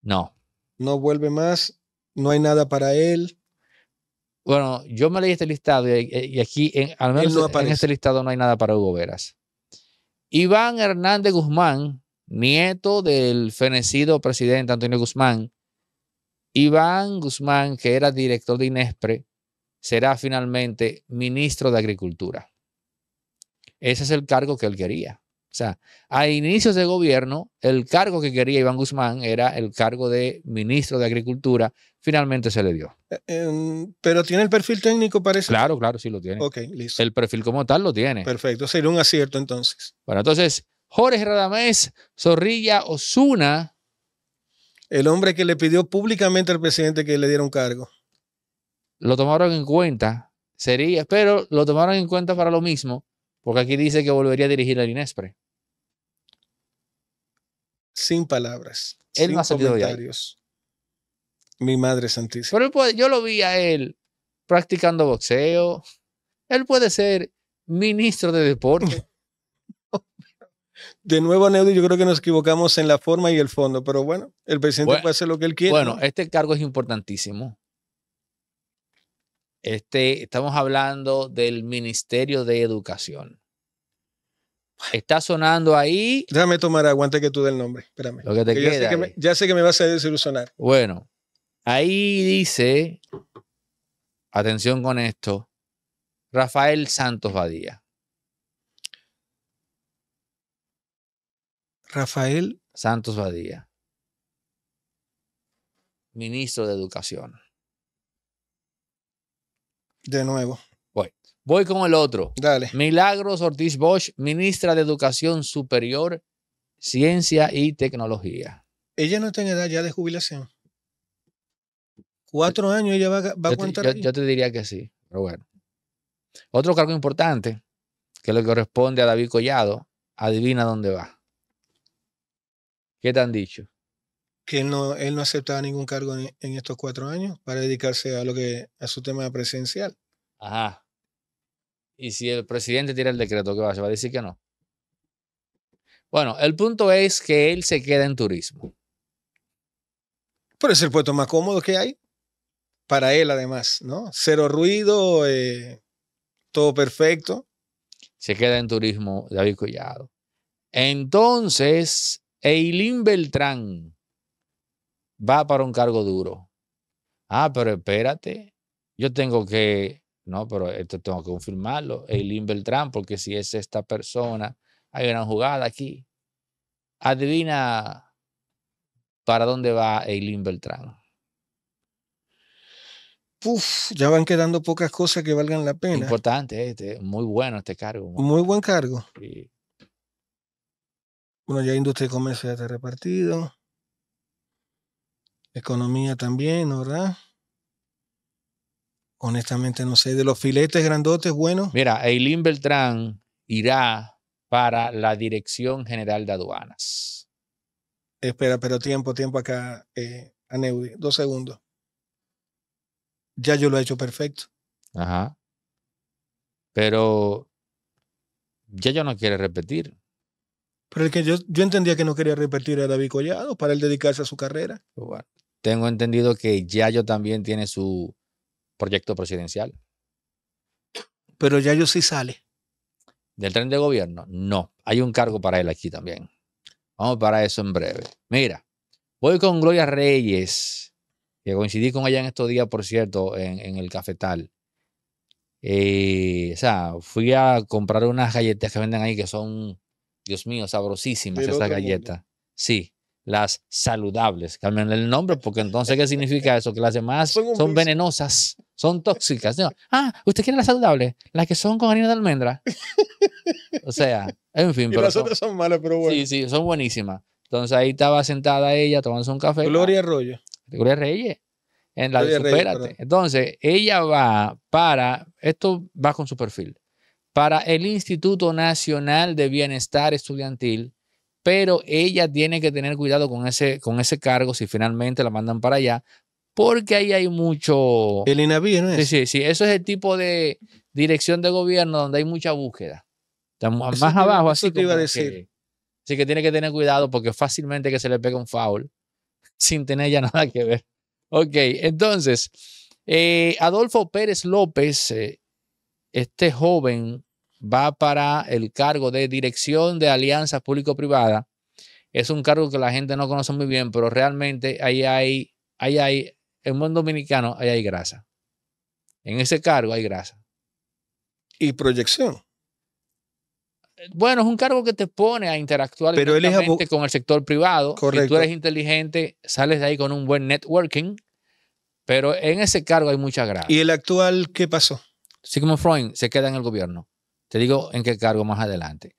No. No vuelve más, no hay nada para él. Bueno, yo me leí este listado y, aquí, al menos en este listado, no hay nada para Hugo Veras. Iván Hernández Guzmán, nieto del fenecido presidente Antonio Guzmán. Iván Guzmán, que era director de INESPRE, será finalmente ministro de Agricultura. Ese es el cargo que él quería. O sea, a inicios de gobierno, el cargo que quería Iván Guzmán era el cargo de ministro de Agricultura. Finalmente se le dio. Eh, em, pero tiene el perfil técnico, para eso. Claro, claro, sí lo tiene. Ok, listo. El perfil como tal lo tiene. Perfecto, sería un acierto entonces. Bueno, entonces, Jorge Radamés, Zorrilla Osuna. El hombre que le pidió públicamente al presidente que le diera un cargo. Lo tomaron en cuenta, sería, pero lo tomaron en cuenta para lo mismo, porque aquí dice que volvería a dirigir al INESPRE sin palabras. Él sin comentarios. Mi madre santísima. yo lo vi a él practicando boxeo. Él puede ser ministro de deporte. de nuevo, Neudi, yo creo que nos equivocamos en la forma y el fondo, pero bueno, el presidente puede hacer lo que él quiera. Bueno, este cargo es importantísimo. Este, estamos hablando del Ministerio de Educación. Está sonando ahí. Déjame tomar aguante que tú del nombre. Espérame. Lo que te queda, ya, sé que me, ya, sé que me, vas a desilusionar. Bueno, ahí dice, atención con esto, Rafael Santos Badía. Rafael Santos Badía, ministro de Educación. De nuevo. Voy con el otro. Dale. Milagros Ortiz Bosch, ministra de Educación Superior, Ciencia y Tecnología. Ella no está en edad ya de jubilación. Cuatro años ella va, a aguantar. Yo, te diría que sí, pero bueno. Otro cargo importante, que le corresponde a David Collado, adivina dónde va. ¿Qué te han dicho? Que no, él no aceptaba ningún cargo en, estos cuatro años para dedicarse a lo que a su tema presencial. Ajá. Y si el presidente tira el decreto, ¿qué va? hacer? va a decir que no? Bueno, el punto es que él se queda en turismo. Pero es el puesto más cómodo que hay. Para él, además, ¿no? Cero ruido, eh, todo perfecto. Se queda en turismo David Collado. Entonces, Eileen Beltrán va para un cargo duro. Ah, pero espérate, yo tengo que no, pero esto tengo que confirmarlo. Eileen Beltrán, porque si es esta persona, hay una jugada aquí. Adivina para dónde va Eileen Beltrán. Uf, ya van quedando pocas cosas que valgan la pena. Importante eh, este, muy bueno este cargo. Muy buen cargo. Sí. Bueno, ya industria y comercio ya está repartido. Economía también, ¿verdad? Honestamente no sé. De los filetes grandotes, bueno. Mira, Eileen Beltrán irá para la Dirección General de Aduanas. Espera, pero tiempo, tiempo acá, eh, Dos segundos. Ya yo lo he hecho perfecto. Ajá. Pero ya yo no quiere repetir. Pero el que yo, yo entendía que no quería repetir a David Collado para él dedicarse a su carrera. tengo entendido que Yayo también tiene su, proyecto presidencial. Pero ya yo sí sale. ¿Del tren de gobierno? No. Hay un cargo para él aquí también. Vamos para eso en breve. Mira, voy con Gloria Reyes, que coincidí con ella en estos días, por cierto, en, el cafetal. Eh, o sea, fui a comprar unas galletas que venden ahí que son, Dios mío, sabrosísimas esas galletas. Sí, las saludables. Cambian el nombre porque entonces, ¿qué significa eso? Que las demás son venenosas son tóxicas. Ah, usted quiere las saludables, las que son con harina de almendra. o sea, en fin. pero las son, otras son malas, pero bueno. Sí, sí, son buenísimas. Entonces ahí estaba sentada ella tomándose un café. Gloria Reyes Gloria Reyes. En la Entonces, ella va para, esto va con su perfil, para el Instituto Nacional de Bienestar Estudiantil, pero ella tiene que tener cuidado con ese, con ese cargo si finalmente la mandan para allá, porque ahí hay mucho... El INAVI, ¿no es? Sí, sí, sí. Eso es el tipo de dirección de gobierno donde hay mucha búsqueda. Estamos más abajo, así te iba a decir. así que tiene que tener cuidado porque fácilmente que se le pegue un foul sin tener ya nada que ver. Ok, entonces, eh, Adolfo Pérez López, eh, este joven, va para el cargo de dirección de alianzas público-privada. Es un cargo que la gente no conoce muy bien, pero realmente ahí hay, ahí hay en buen dominicano, ahí hay grasa. En ese cargo hay grasa. ¿Y proyección? Bueno, es un cargo que te pone a interactuar Pero con el sector privado. Correcto. Si tú eres inteligente, sales de ahí con un buen networking. Pero en ese cargo hay mucha grasa. ¿Y el actual qué pasó? Sigmund Freud se queda en el gobierno. Te digo en qué cargo más adelante.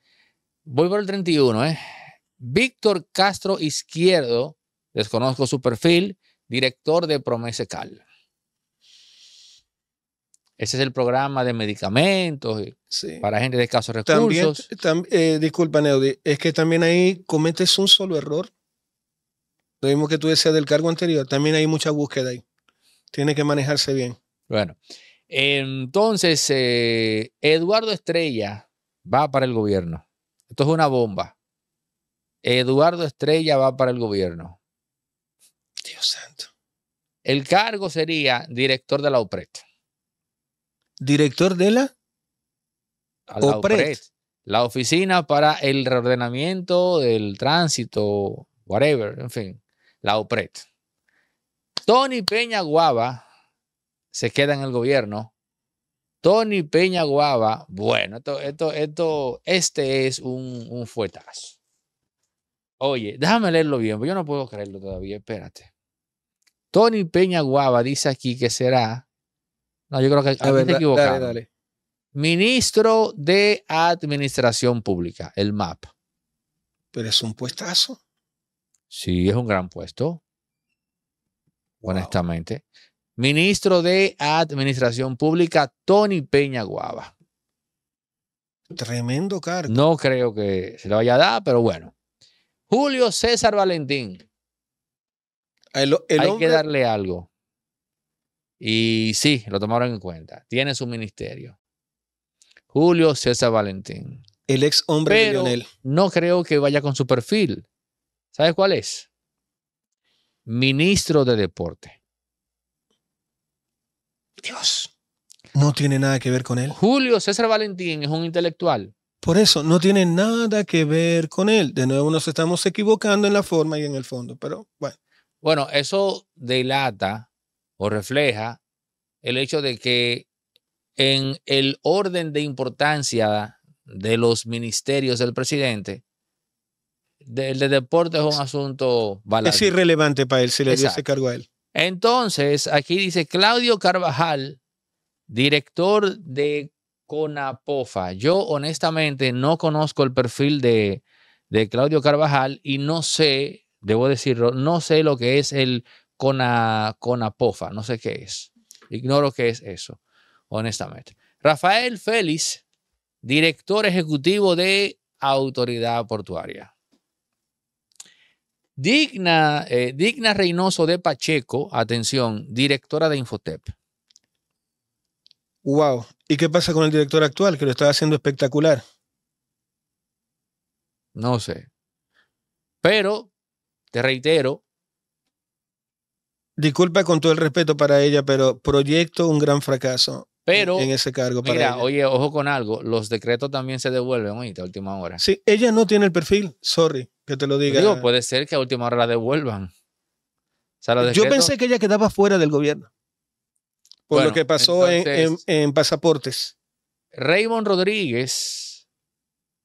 Voy por el 31, ¿eh? Víctor Castro Izquierdo, desconozco su perfil, director de Cal Ese es el programa de medicamentos eh, para gente de escasos recursos. Eh, disculpa, Neudi, es que también ahí cometes un solo error. Lo mismo que tú decías del cargo anterior, también hay mucha búsqueda ahí. Tiene que manejarse bien. Bueno, entonces eh, Eduardo Estrella va para el gobierno. Esto es una bomba. Eduardo Estrella va para el gobierno. Dios santo. El cargo sería director de la OPRET. ¿Director de la? la La Oficina para el Reordenamiento del Tránsito, whatever, en fin, la Opret. Tony Peña Guava se queda en el gobierno. Tony Peña Guava, bueno, esto, esto, esto, este es un, un fuetazo. Oye, déjame leerlo bien, porque yo no puedo creerlo todavía, espérate. Tony Peña Guava dice aquí que será. No, yo creo que a ah, ver, equivocado. Dale, dale. Ministro de Administración Pública, el MAP. Pero es un puestazo. Sí, es un gran puesto. Honestamente. Ministro de Administración Pública, Tony Peña Guava. Tremendo cargo. No creo que se lo vaya a dar, pero bueno. Julio César Valentín. Hay que darle algo. Y sí, lo tomaron en cuenta. Tiene su ministerio. Julio César Valentín. El ex hombre de Lionel. No creo que vaya con su perfil. ¿Sabes cuál es? Ministro de Deporte. Dios. No tiene nada que ver con él. Julio César Valentín es un intelectual. Por eso, no tiene nada que ver con él. De nuevo nos estamos equivocando en la forma y en el fondo, pero bueno. Bueno, eso delata o refleja el hecho de que en el orden de importancia de los ministerios del presidente, el de deporte es un asunto valioso. Es irrelevante para él, si le dio ese cargo a él. Entonces, aquí dice Claudio Carvajal, director de Conapofa. Yo honestamente no conozco el perfil de, de Claudio Carvajal y no sé debo decirlo, no sé lo que es el conapofa, no sé qué es. Ignoro qué es eso, honestamente. Rafael Félix, director ejecutivo de Autoridad Portuaria. Digna, eh, Digna Reynoso de Pacheco, atención, directora de Infotep. Wow. ¿Y qué pasa con el director actual que lo está haciendo espectacular? No sé. Pero te reitero. Disculpa con todo el respeto para ella, pero proyecto un gran fracaso. Pero, en ese cargo. Para oye, ojo con algo, los decretos también se devuelven, a última hora. Sí, ella no tiene el perfil, sorry, que te lo diga. Digo, puede ser que a última hora la devuelvan. Yo pensé que ella quedaba fuera del gobierno, por lo que pasó en, pasaportes. Raymond Rodríguez,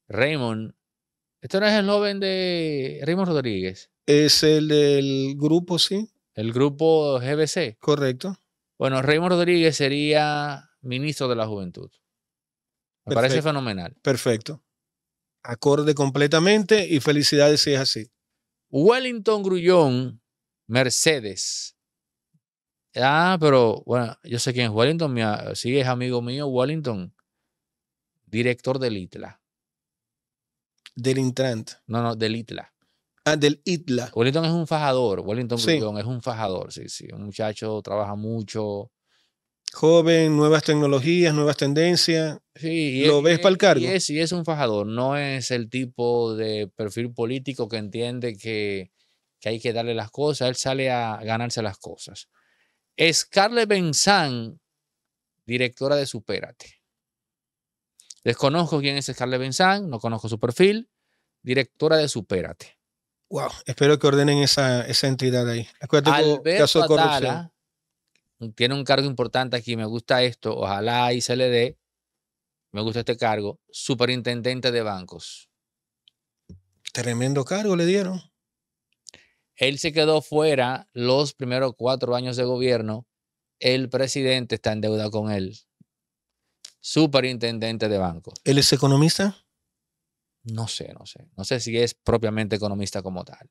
Raymond, Esto no es el joven de Raymond Rodríguez. Es el del grupo, sí. El grupo GBC. Correcto. Bueno, Raymond Rodríguez sería ministro de la Juventud. Me parece fenomenal. Perfecto. Acorde completamente y felicidades si es así. Wellington Grullón, Mercedes. Ah, pero bueno, yo sé quién es Wellington. sí, es amigo mío, Wellington, director del ITLA. Del Intrant. No, no, del ITLA. Ah, del ITLA. Wellington es un fajador, Wellington es un fajador, sí, sí. Un muchacho trabaja mucho. Joven, nuevas tecnologías, nuevas tendencias. Sí, lo ves para el cargo. Y es, un fajador, no es el tipo de perfil político que entiende que, hay que darle las cosas, él sale a ganarse las cosas. Scarlett Benzán, directora de Supérate. Desconozco quién es Scarlett Benzán, no conozco su perfil, directora de Supérate. Wow, espero que ordenen esa, entidad ahí. Acuérdate mm, tiene un cargo importante aquí, me gusta esto, ojalá y se le dé, me gusta este cargo, superintendente de bancos. Tremendo cargo le dieron. Él se quedó fuera los primeros cuatro años de gobierno. El presidente está en deuda con él. Superintendente de bancos. ¿Él es economista? No sé, no sé. No sé si es propiamente economista como tal.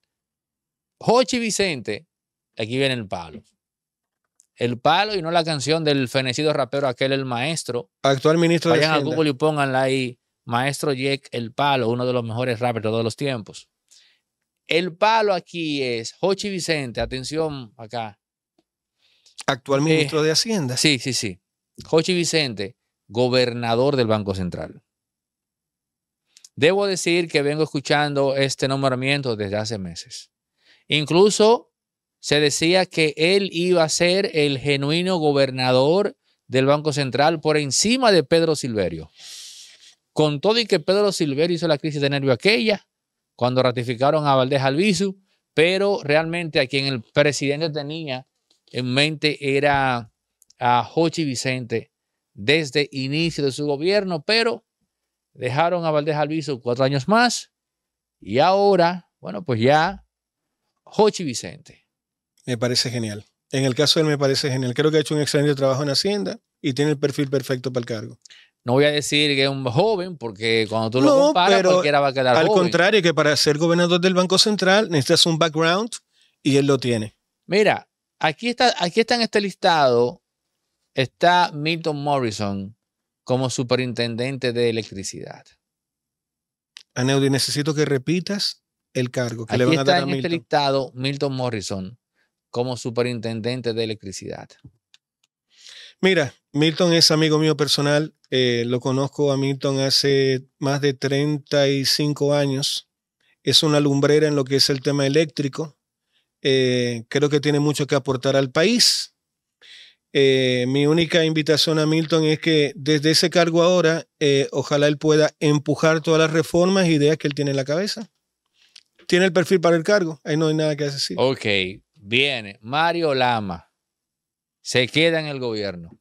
Jochi Vicente, aquí viene el palo. El palo y no la canción del fenecido rapero aquel, el maestro. Actual ministro de Hacienda. Vayan a Google y pónganla ahí. Maestro Jack El Palo, uno de los mejores rappers de todos los tiempos. El palo aquí es Jochi Vicente, atención acá. Actual eh, ministro de Hacienda. Sí, sí, sí. Jochi Vicente, gobernador del Banco Central. Debo decir que vengo escuchando este nombramiento desde hace meses. Incluso se decía que él iba a ser el genuino gobernador del Banco Central por encima de Pedro Silverio. Con todo y que Pedro Silverio hizo la crisis de nervio aquella, cuando ratificaron a Valdés Albizu, pero realmente a quien el presidente tenía en mente era a Jochi Vicente desde inicio de su gobierno, pero dejaron a Valdés Alviso cuatro años más y ahora, bueno, pues ya Jochi Vicente. Me parece genial. En el caso de él me parece genial. Creo que ha hecho un excelente trabajo en Hacienda y tiene el perfil perfecto para el cargo. No voy a decir que es un joven, porque cuando tú lo comparas, cualquiera va a quedar al joven. Al contrario, que para ser gobernador del Banco Central necesitas un background y él lo tiene. Mira, aquí está, aquí está en este listado, está Milton Morrison, como superintendente de electricidad. Aneudi, necesito que repitas el cargo que le van a dar a este Milton. en Milton Morrison como superintendente de electricidad. Mira, Milton es amigo mío personal. Eh, lo conozco a Milton hace más de 35 años. Es una lumbrera en lo que es el tema eléctrico. Eh, creo que tiene mucho que aportar al país. Eh, mi única invitación a Milton es que desde ese cargo ahora, eh, ojalá él pueda empujar todas las reformas e ideas que él tiene en la cabeza. Tiene el perfil para el cargo, ahí no hay nada que decir. Ok, viene Mario Lama, se queda en el gobierno.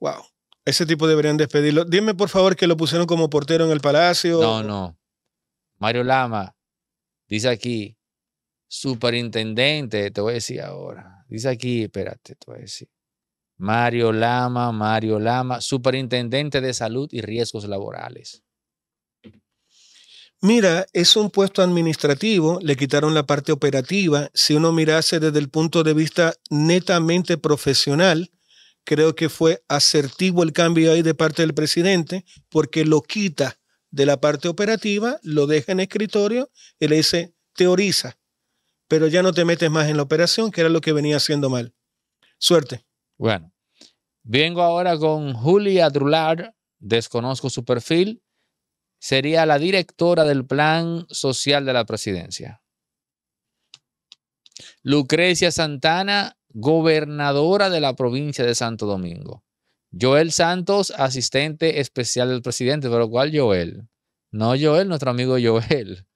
Wow, ese tipo deberían despedirlo. Dime por favor que lo pusieron como portero en el Palacio. No, no. Mario Lama dice aquí, superintendente, te voy a decir ahora Dice aquí, espérate, tú Mario Lama, Mario Lama, superintendente de salud y riesgos laborales. Mira, es un puesto administrativo, le quitaron la parte operativa. Si uno mirase desde el punto de vista netamente profesional, creo que fue asertivo el cambio ahí de parte del presidente, porque lo quita de la parte operativa, lo deja en escritorio y le dice, teoriza pero ya no te metes más en la operación, que era lo que venía haciendo mal. Suerte. Bueno, vengo ahora con Julia Drular, desconozco su perfil, sería la directora del Plan Social de la Presidencia. Lucrecia Santana, gobernadora de la provincia de Santo Domingo. Joel Santos, asistente especial del presidente, pero ¿cuál Joel? No Joel, nuestro amigo Joel.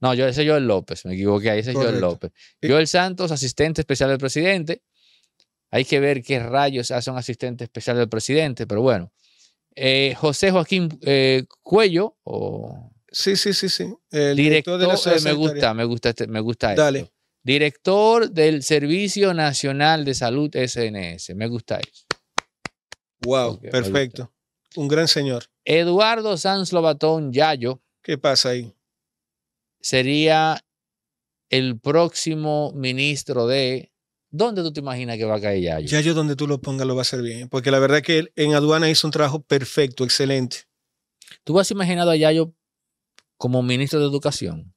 No, yo, ese es Joel López, me equivoqué ahí, ese es Joel López. Joel Santos, asistente especial del presidente. Hay que ver qué rayos hace un asistente especial del presidente, pero bueno. Eh, José Joaquín eh, Cuello, o. Sí, sí, sí, sí. director, de eh, me gusta, me gusta, este, me gusta Dale. Director del Servicio Nacional de Salud SNS. Me gusta eso. Wow, perfecto. Un gran señor. Eduardo Sanz Lobatón Yayo. ¿Qué pasa ahí? sería el próximo ministro de... ¿Dónde tú te imaginas que va a caer Yayo? Yayo donde tú lo pongas lo va a hacer bien, porque la verdad es que en aduana hizo un trabajo perfecto, excelente. ¿Tú has imaginado a Yayo como ministro de Educación?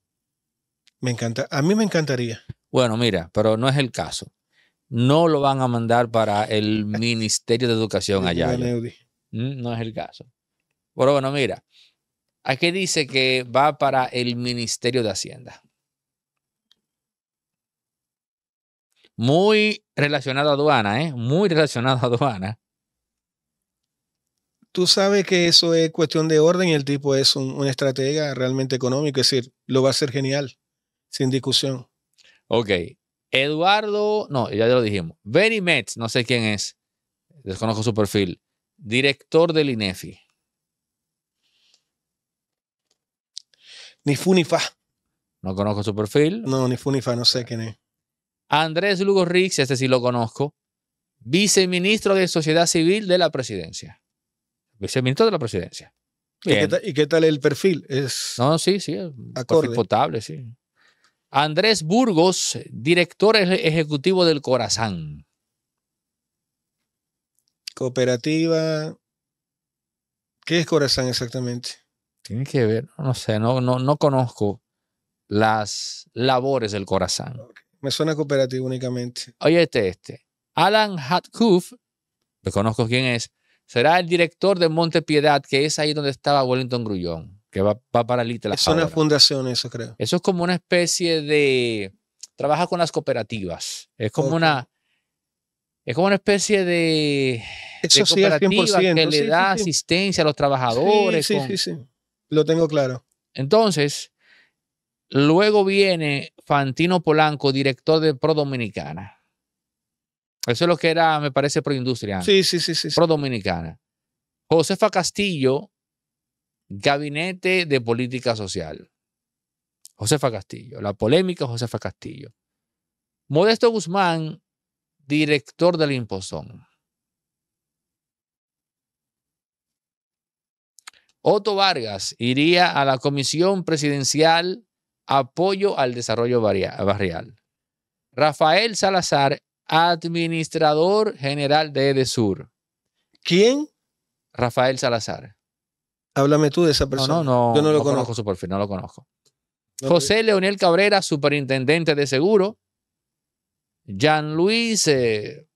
Me encanta, a mí me encantaría. Bueno, mira, pero no es el caso. No lo van a mandar para el Ministerio de Educación allá. Mm, no es el caso. Pero bueno, mira, Aquí dice que va para el Ministerio de Hacienda. Muy relacionado a aduana, ¿eh? Muy relacionado a aduana. Tú sabes que eso es cuestión de orden y el tipo es un, estratega realmente económico, es decir, lo va a hacer genial, sin discusión. Ok. Eduardo, no, ya lo dijimos. Benny Metz, no sé quién es, desconozco su perfil, director del INEFI. Ni fu No conozco su perfil. No, ni fu no sé quién es. Andrés Lugo Rix, este sí lo conozco. Viceministro de Sociedad Civil de la Presidencia. Viceministro de la Presidencia. ¿Y qué, tal, el perfil? no, sí, sí. Acorde. potable, sí. Andrés Burgos, director ejecutivo del Corazán. Cooperativa. ¿Qué es Corazán exactamente? tiene que ver, no sé, no, no, no conozco las labores del corazón. Me suena cooperativo únicamente. Oye, este, este. Alan me conozco quién es, será el director de Monte Piedad, que es ahí donde estaba Wellington Grullón, que va, para para Eso Es una fundación eso, creo. Eso es como una especie de... Trabaja con las cooperativas. Es como una... Es como una especie de, que le da asistencia a los trabajadores. sí, sí, sí lo tengo claro. Entonces, luego viene Fantino Polanco, director de Pro Dominicana. Eso es lo que era, me parece, Pro Sí, sí, sí, sí. Pro Dominicana. Josefa Castillo, Gabinete de Política Social. Josefa Castillo. La polémica Josefa Castillo. Modesto Guzmán, director del Imposón. Otto Vargas iría a la Comisión Presidencial Apoyo al Desarrollo Barrial. Rafael Salazar, Administrador General de EDESUR. ¿Quién? Rafael Salazar. Háblame tú de esa persona. No, no, no. Yo no lo conozco. su no lo conozco. José Leonel Cabrera, Superintendente de Seguro. Jean Luis. Eh,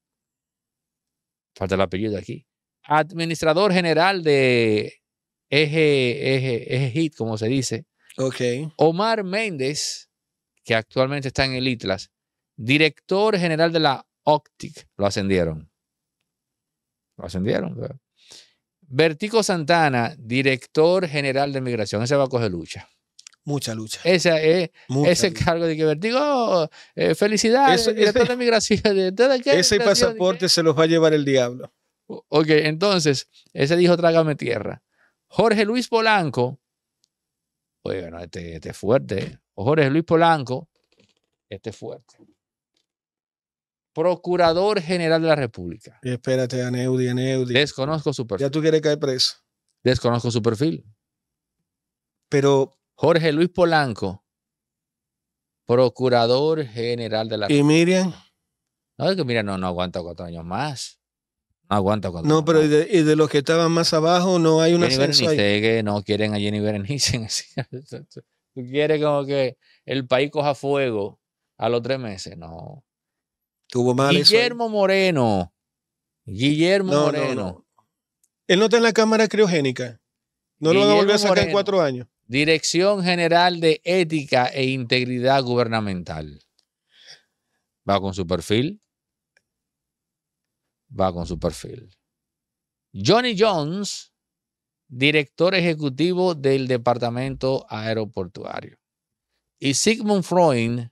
falta el apellido aquí. Administrador General de eje, hit, como se dice. Okay. Omar Méndez, que actualmente está en el ITLAS, director general de la OCTIC, lo ascendieron. Lo ascendieron. Vertico Santana, director general de migración. Ese va a coger lucha. Mucha lucha. Ese es, ese cargo de que vertigo, eh, felicidades, ese, migración. ese pasaporte se los va a llevar el diablo. Ok, entonces, ese dijo trágame tierra. Jorge Luis Polanco, oye, este, este, es fuerte, ¿eh? o Jorge Luis Polanco, este es fuerte. Procurador General de la República. espérate, Aneudi, Aneudi. Desconozco su perfil. Ya tú quieres caer preso. Desconozco su perfil. Pero. Jorge Luis Polanco, Procurador General de la República. ¿Y Miriam? No, es que Miriam no, no aguanta cuatro años más. No aguanta No, pero ¿y de, los que estaban más abajo no hay una ascenso que no quieren a Jenny Berenice. Tú quieres como que el país coja fuego a los tres meses. No. Tuvo mal Guillermo Moreno. Guillermo Moreno. Él no está en la Cámara Criogénica. No lo van a volver a sacar en cuatro años. Dirección General de Ética e Integridad Gubernamental. Va con su perfil va con su perfil. Johnny Jones, director ejecutivo del Departamento Aeroportuario. Y Sigmund Freud,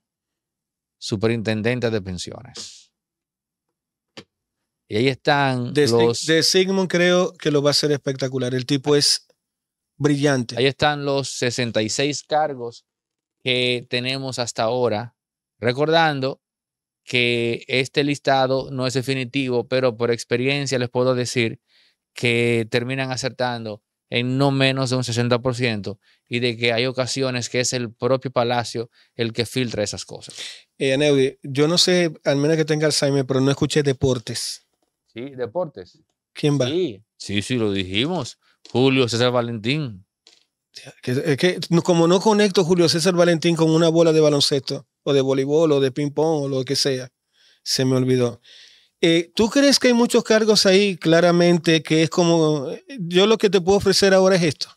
superintendente de pensiones. Y ahí están de, los... De Sigmund creo que lo va a ser espectacular. El tipo es brillante. Ahí están los 66 cargos que tenemos hasta ahora. Recordando que este listado no es definitivo, pero por experiencia les puedo decir que terminan acertando en no menos de un 60% y de que hay ocasiones que es el propio Palacio el que filtra esas cosas. Eh, yo no sé, al menos que tenga Alzheimer, pero no escuché deportes. Sí, deportes. ¿Quién va? Sí, sí, lo dijimos. Julio César Valentín. Que, que, como no conecto Julio César Valentín con una bola de baloncesto o de voleibol o de ping pong o lo que sea. Se me olvidó. Eh, ¿Tú crees que hay muchos cargos ahí claramente que es como, yo lo que te puedo ofrecer ahora es esto?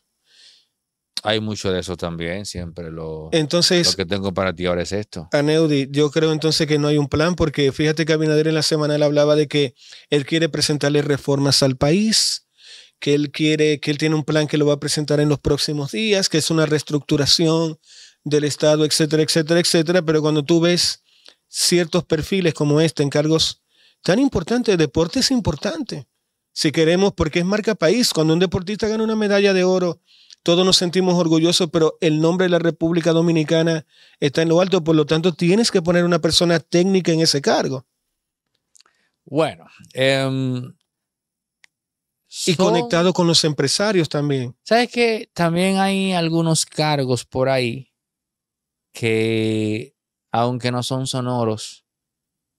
Hay mucho de eso también, siempre lo, entonces, lo que tengo para ti ahora es esto. Aneudi, yo creo entonces que no hay un plan porque fíjate que Abinader en la semana él hablaba de que él quiere presentarle reformas al país, que él quiere, que él tiene un plan que lo va a presentar en los próximos días, que es una reestructuración del Estado, etcétera, etcétera, etcétera, pero cuando tú ves ciertos perfiles como este en cargos tan importantes, deporte es importante, si queremos, porque es marca país, cuando un deportista gana una medalla de oro, todos nos sentimos orgullosos, pero el nombre de la República Dominicana está en lo alto, por lo tanto tienes que poner una persona técnica en ese cargo. Bueno. Em, y conectado con los empresarios también. Sabes que también hay algunos cargos por ahí que, aunque no son sonoros,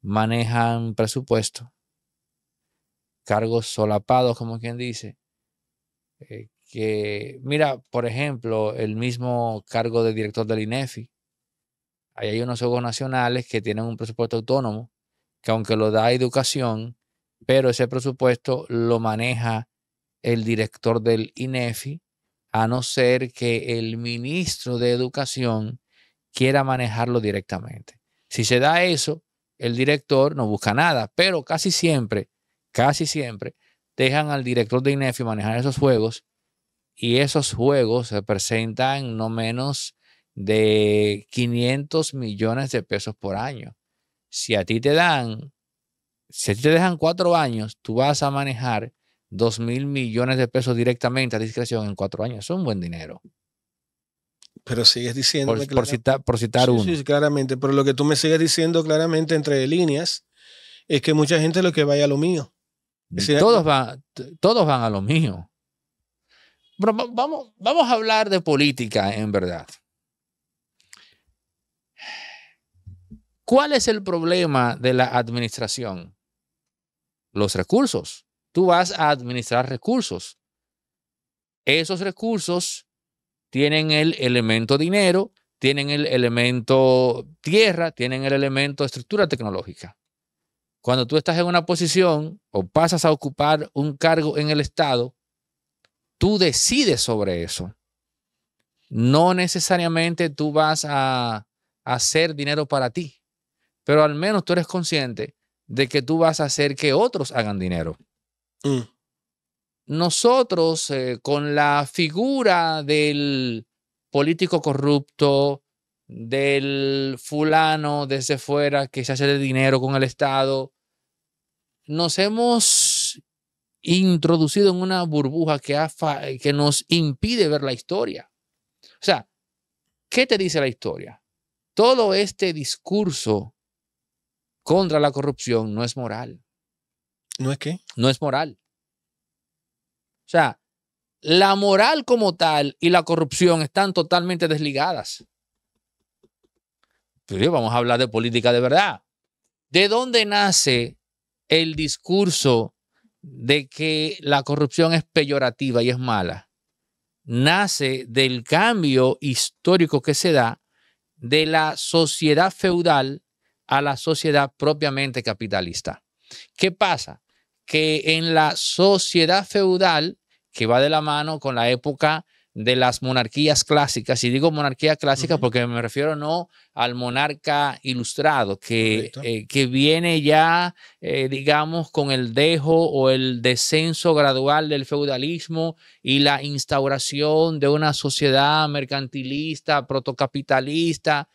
manejan presupuesto, cargos solapados, como quien dice. Eh, que, mira, por ejemplo, el mismo cargo de director del INEFI. Ahí hay unos ojos nacionales que tienen un presupuesto autónomo, que aunque lo da educación, pero ese presupuesto lo maneja el director del INEFI, a no ser que el ministro de Educación quiera manejarlo directamente. Si se da eso, el director no busca nada, pero casi siempre, casi siempre, dejan al director de INEFI manejar esos juegos y esos juegos representan no menos de 500 millones de pesos por año. Si a ti te dan, si a ti te dejan cuatro años, tú vas a manejar 2 mil millones de pesos directamente a discreción en cuatro años. Es un buen dinero. Pero sigues diciendo. Por, citar uno. Sí, claramente. Pero lo que tú me sigues diciendo claramente entre líneas es que mucha gente lo que vaya a lo mío. Mm, todos, van, todos van a lo mío. vamos, vamos a hablar de política en verdad. ¿Cuál es el problema de la administración? Los recursos. Tú vas a administrar recursos. Esos recursos tienen el elemento dinero, tienen el elemento tierra, tienen el elemento estructura tecnológica. Cuando tú estás en una posición o pasas a ocupar un cargo en el Estado, tú decides sobre eso. No necesariamente tú vas a, hacer dinero para ti, pero al menos tú eres consciente de que tú vas a hacer que otros hagan dinero. Mm nosotros eh, con la figura del político corrupto, del fulano desde fuera que se hace de dinero con el Estado, nos hemos introducido en una burbuja que, eh, que nos impide ver la historia. O sea, ¿qué te dice la historia? Todo este discurso contra la corrupción no es moral. ¿No es qué? No es moral. O sea, la moral como tal y la corrupción están totalmente desligadas. Pero vamos a hablar de política de verdad. ¿De dónde nace el discurso de que la corrupción es peyorativa y es mala? Nace del cambio histórico que se da de la sociedad feudal a la sociedad propiamente capitalista. ¿Qué pasa? que en la sociedad feudal, que va de la mano con la época de las monarquías clásicas, y digo monarquía clásica porque me refiero no al monarca ilustrado, que, eh, viene ya, eh, digamos, con el dejo o el descenso gradual del feudalismo y la instauración de una sociedad mercantilista, protocapitalista,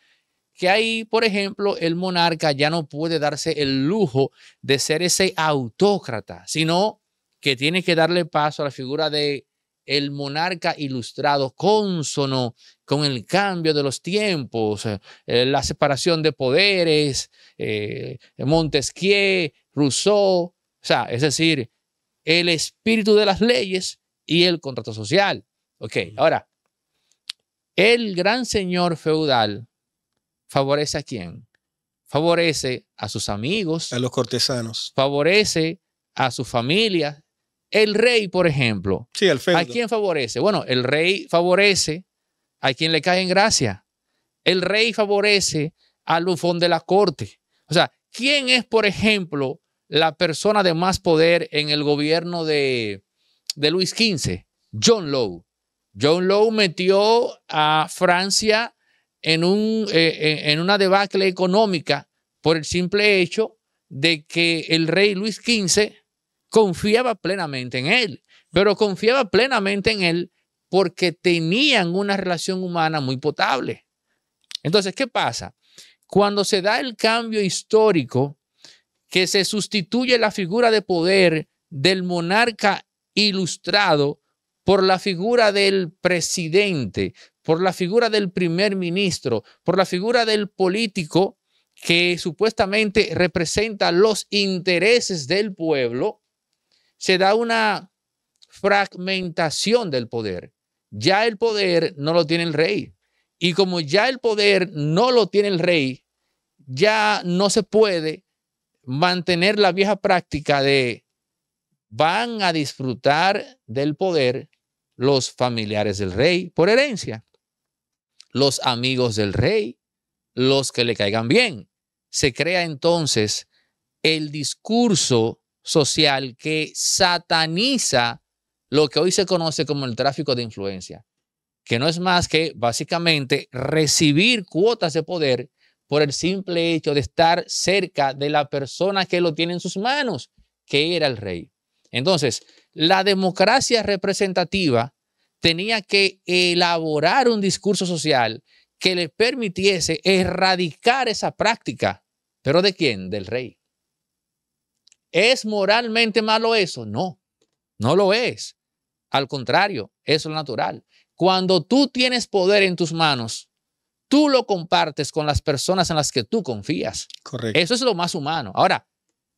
que ahí, por ejemplo, el monarca ya no puede darse el lujo de ser ese autócrata, sino que tiene que darle paso a la figura de el monarca ilustrado, cónsono con el cambio de los tiempos, eh, eh, la separación de poderes, eh, Montesquieu, Rousseau, o sea, es decir, el espíritu de las leyes y el contrato social. Ok, ahora, el gran señor feudal favorece a quién? Favorece a sus amigos. A los cortesanos. Favorece a su familia. El rey, por ejemplo. Sí, el ¿A quién favorece? Bueno, el rey favorece a quien le cae en gracia. El rey favorece al bufón de la corte. O sea, ¿quién es, por ejemplo, la persona de más poder en el gobierno de, de Luis XV? John Lowe. John Lowe metió a Francia en, un, eh, eh, en una debacle económica por el simple hecho de que el rey Luis XV confiaba plenamente en él, pero confiaba plenamente en él porque tenían una relación humana muy potable. Entonces, ¿qué pasa? Cuando se da el cambio histórico, que se sustituye la figura de poder del monarca ilustrado por la figura del presidente, por la figura del primer ministro, por la figura del político que supuestamente representa los intereses del pueblo, se da una fragmentación del poder. Ya el poder no lo tiene el rey. Y como ya el poder no lo tiene el rey, ya no se puede mantener la vieja práctica de van a disfrutar del poder los familiares del rey por herencia los amigos del rey, los que le caigan bien. Se crea entonces el discurso social que sataniza lo que hoy se conoce como el tráfico de influencia, que no es más que básicamente recibir cuotas de poder por el simple hecho de estar cerca de la persona que lo tiene en sus manos, que era el rey. Entonces, la democracia representativa tenía que elaborar un discurso social que le permitiese erradicar esa práctica. ¿Pero de quién? Del rey. ¿Es moralmente malo eso? No, no lo es. Al contrario, es lo natural. Cuando tú tienes poder en tus manos, tú lo compartes con las personas en las que tú confías. Eso es lo más humano. Ahora,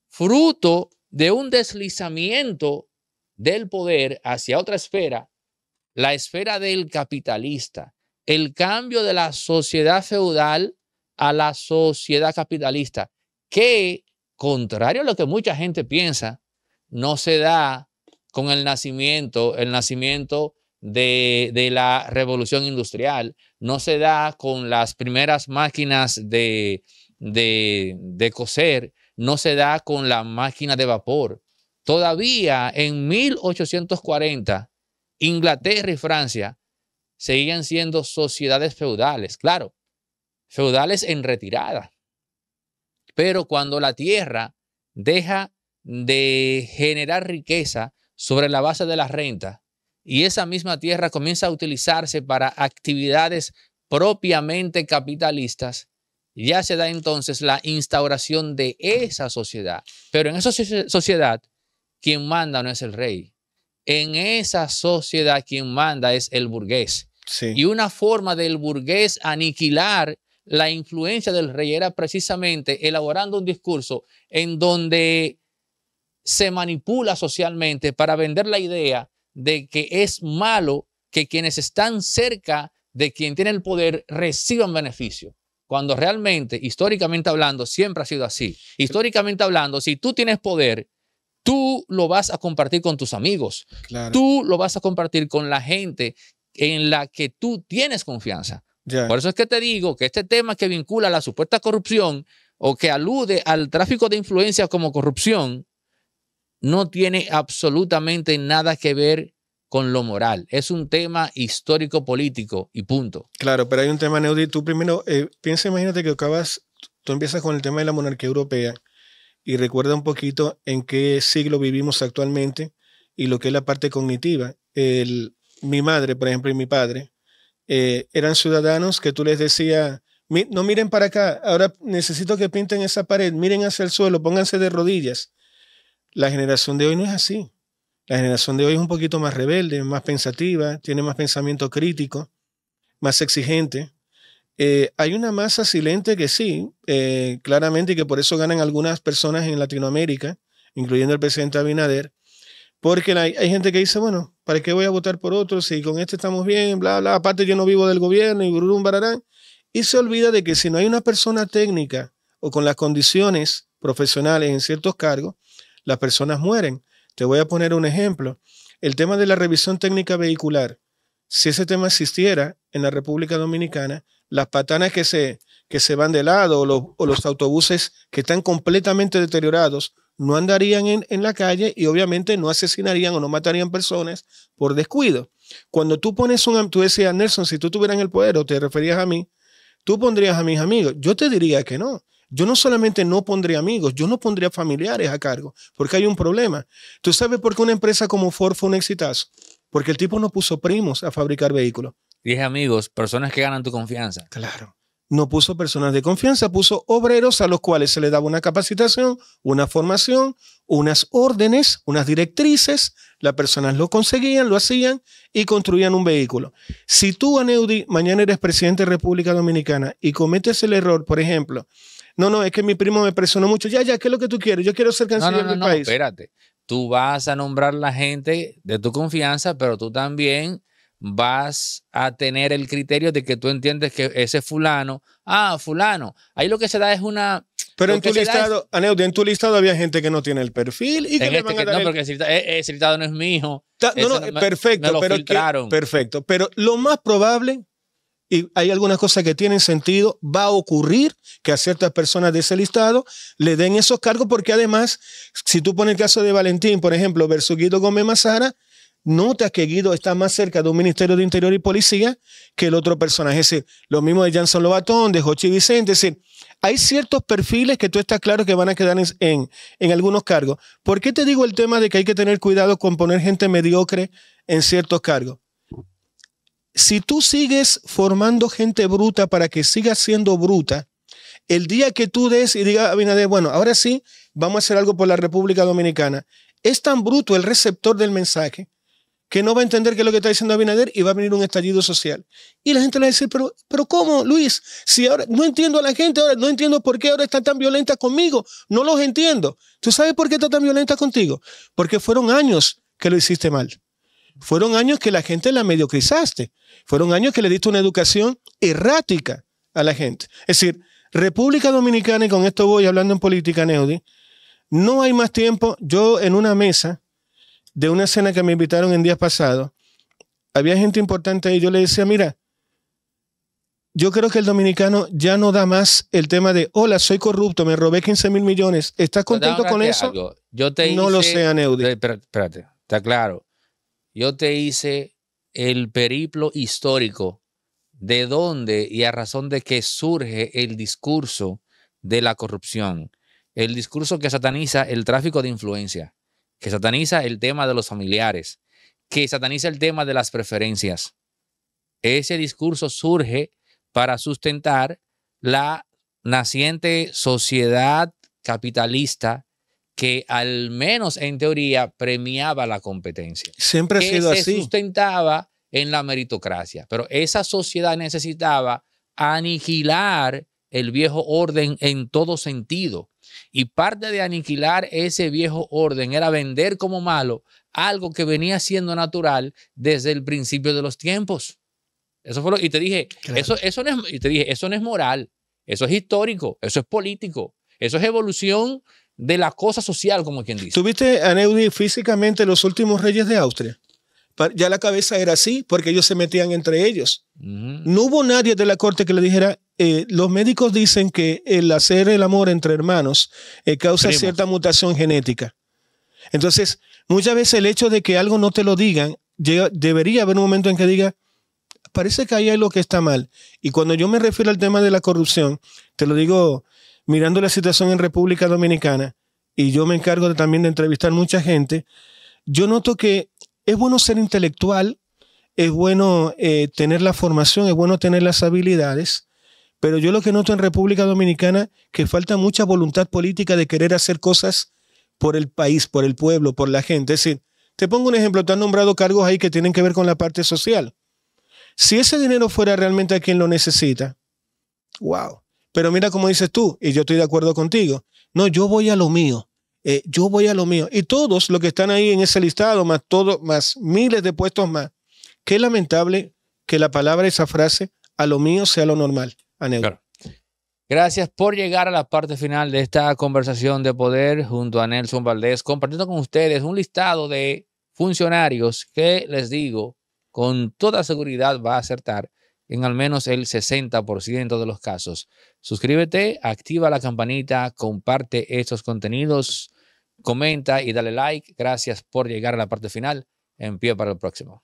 fruto de un deslizamiento del poder hacia otra esfera, la esfera del capitalista, el cambio de la sociedad feudal a la sociedad capitalista, que, contrario a lo que mucha gente piensa, no se da con el nacimiento, el nacimiento de, la revolución industrial, no se da con las primeras máquinas de, de, de coser, no se da con la máquina de vapor. Todavía en 1840, Inglaterra y Francia seguían siendo sociedades feudales, claro, feudales en retirada. Pero cuando la tierra deja de generar riqueza sobre la base de la renta y esa misma tierra comienza a utilizarse para actividades propiamente capitalistas, ya se da entonces la instauración de esa sociedad. Pero en esa sociedad, quien manda no es el rey, en esa sociedad quien manda es el burgués. Y una forma del burgués aniquilar la influencia del rey era precisamente elaborando un discurso en donde se manipula socialmente para vender la idea de que es malo que quienes están cerca de quien tiene el poder reciban beneficio. Cuando realmente, históricamente hablando, siempre ha sido así. Históricamente hablando, si tú tienes poder, Tú lo vas a compartir con tus amigos. Tú lo vas a compartir con la gente en la que tú tienes confianza. Por eso es que te digo que este tema que vincula la supuesta corrupción o que alude al tráfico de influencias como corrupción, no tiene absolutamente nada que ver con lo moral. Es un tema histórico político y punto. Claro, pero hay un tema, Neudi. Tú primero, eh, piensa, imagínate que acabas, tú empiezas con el tema de la monarquía europea y recuerda un poquito en qué siglo vivimos actualmente y lo que es la parte cognitiva. mi madre, por ejemplo, y mi padre eh, eran ciudadanos que tú les decías, no miren para acá, ahora necesito que pinten esa pared, miren hacia el suelo, pónganse de rodillas. La generación de hoy no es así. La generación de hoy es un poquito más rebelde, más pensativa, tiene más pensamiento crítico, más exigente. Eh, hay una masa silente que sí, eh, claramente, y que por eso ganan algunas personas en Latinoamérica, incluyendo el presidente Abinader, porque hay, gente que dice, bueno, ¿para qué voy a votar por otro si con este estamos bien, bla, bla, aparte yo no vivo del gobierno y burum, bararán? Y se olvida de que si no hay una persona técnica o con las condiciones profesionales en ciertos cargos, las personas mueren. Te voy a poner un ejemplo. El tema de la revisión técnica vehicular. Si ese tema existiera en la República Dominicana, las patanas que se, que se van de lado o los, autobuses que están completamente deteriorados no andarían en, la calle y obviamente no asesinarían o no matarían personas por descuido. Cuando tú pones un, tú decías, Nelson, si tú tuvieras el poder o te referías a mí, tú pondrías a mis amigos. Yo te diría que no. Yo no solamente no pondría amigos, yo no pondría familiares a cargo, porque hay un problema. ¿Tú sabes por qué una empresa como Ford fue un exitazo? Porque el tipo no puso primos a fabricar vehículos. Dije, amigos, personas que ganan tu confianza. Claro. No puso personas de confianza, puso obreros a los cuales se les daba una capacitación, una formación, unas órdenes, unas directrices. Las personas lo conseguían, lo hacían y construían un vehículo. Si tú, Aneudi, mañana eres presidente de República Dominicana y cometes el error, por ejemplo, no, no, es que mi primo me presionó mucho, ya, ya, ¿qué es lo que tú quieres? Yo quiero ser canciller del país. no, país. No, espérate, tú vas a nombrar la gente de tu confianza, pero tú también vas a tener el criterio de que tú entiendes que ese fulano, ah, fulano, ahí lo que se da es una... Pero en tu listado, en tu listado había gente que no tiene el perfil y que le este van a No, porque ese listado, e-, no es mío. hijo. no, no, perfecto, pero claro, perfecto. Pero lo más probable, y hay algunas cosas que tienen sentido, va a ocurrir que a ciertas personas de ese listado le den esos cargos porque además, si tú pones el caso de Valentín, por ejemplo, versus Guido Gómez Mazara, nota que Guido está más cerca de un Ministerio de Interior y Policía que el otro personaje. Es decir, lo mismo de Janson Lobatón, de Jochi Vicente. Es decir, hay ciertos perfiles que tú estás claro que van a quedar en, algunos cargos. ¿Por qué te digo el tema de que hay que tener cuidado con poner gente mediocre en ciertos cargos? Si tú sigues formando gente bruta para que siga siendo bruta, el día que tú des y digas, bueno, ahora sí, vamos a hacer algo por la República Dominicana. Es tan bruto el receptor del mensaje que no va a entender qué es lo que está diciendo Abinader y va a venir un estallido social. Y la gente le va a decir, pero, pero ¿cómo, Luis? Si ahora no entiendo a la gente, ahora no entiendo por qué ahora están tan violentas conmigo, no los entiendo. ¿Tú sabes por qué está tan violenta contigo? Porque fueron años que lo hiciste mal. Fueron años que la gente la mediocrizaste. Fueron años que le diste una educación errática a la gente. Es decir, República Dominicana, y con esto voy hablando en política, Neudi, no hay más tiempo. Yo en una mesa de una cena que me invitaron en días pasados, había gente importante y yo le decía, mira, yo creo que el dominicano ya no da más el tema de, hola, soy corrupto, me robé 15 mil millones. ¿Estás contento con eso? Yo no lo sé, Aneudi. Espérate, está claro. Yo te hice el periplo histórico de dónde y a razón de qué surge el discurso de la corrupción, el discurso que sataniza el tráfico de influencia que sataniza el tema de los familiares, que sataniza el tema de las preferencias. Ese discurso surge para sustentar la naciente sociedad capitalista que al menos en teoría premiaba la competencia. Siempre ha sido se así. sustentaba en la meritocracia, pero esa sociedad necesitaba aniquilar el viejo orden en todo sentido y parte de aniquilar ese viejo orden era vender como malo algo que venía siendo natural desde el principio de los tiempos. Eso fue y te dije, eso, eso no es, eso es moral, eso es histórico, eso es político, eso es evolución de la cosa social, como quien dice. ¿Tuviste, Aneudi, físicamente los últimos reyes de Austria? Ya la cabeza era así, porque ellos se metían entre ellos. No hubo nadie de la corte que le dijera, eh, los médicos dicen que el hacer el amor entre hermanos eh, causa cierta mutación genética. Entonces, muchas veces el hecho de que algo no te lo digan, debería haber un momento en que diga, parece que ahí hay lo que está mal. Y cuando yo me refiero al tema de la corrupción, te lo digo mirando la situación en República Dominicana, y yo me encargo también de entrevistar mucha gente, yo noto que es bueno ser intelectual, es bueno eh, tener la formación, es bueno tener las habilidades, pero yo lo que noto en República Dominicana que falta mucha voluntad política de querer hacer cosas por el país, por el pueblo, por la gente. Es decir, te pongo un ejemplo, te han nombrado cargos ahí que tienen que ver con la parte social. Si ese dinero fuera realmente a quien lo necesita, wow. Pero mira como dices tú, y yo estoy de acuerdo contigo. No, yo voy a lo mío. Eh, yo voy a lo mío. Y todos los que están ahí en ese listado, más todos, más miles de puestos más. Qué lamentable que la palabra, esa frase, a lo mío sea lo normal. Gracias por llegar a la parte final de esta conversación de poder junto a Nelson Valdés, compartiendo con ustedes un listado de funcionarios que les digo con toda seguridad va a acertar en al menos el 60% de los casos. Suscríbete, activa la campanita, comparte estos contenidos, comenta y dale like. Gracias por llegar a la parte final. En pie para el próximo.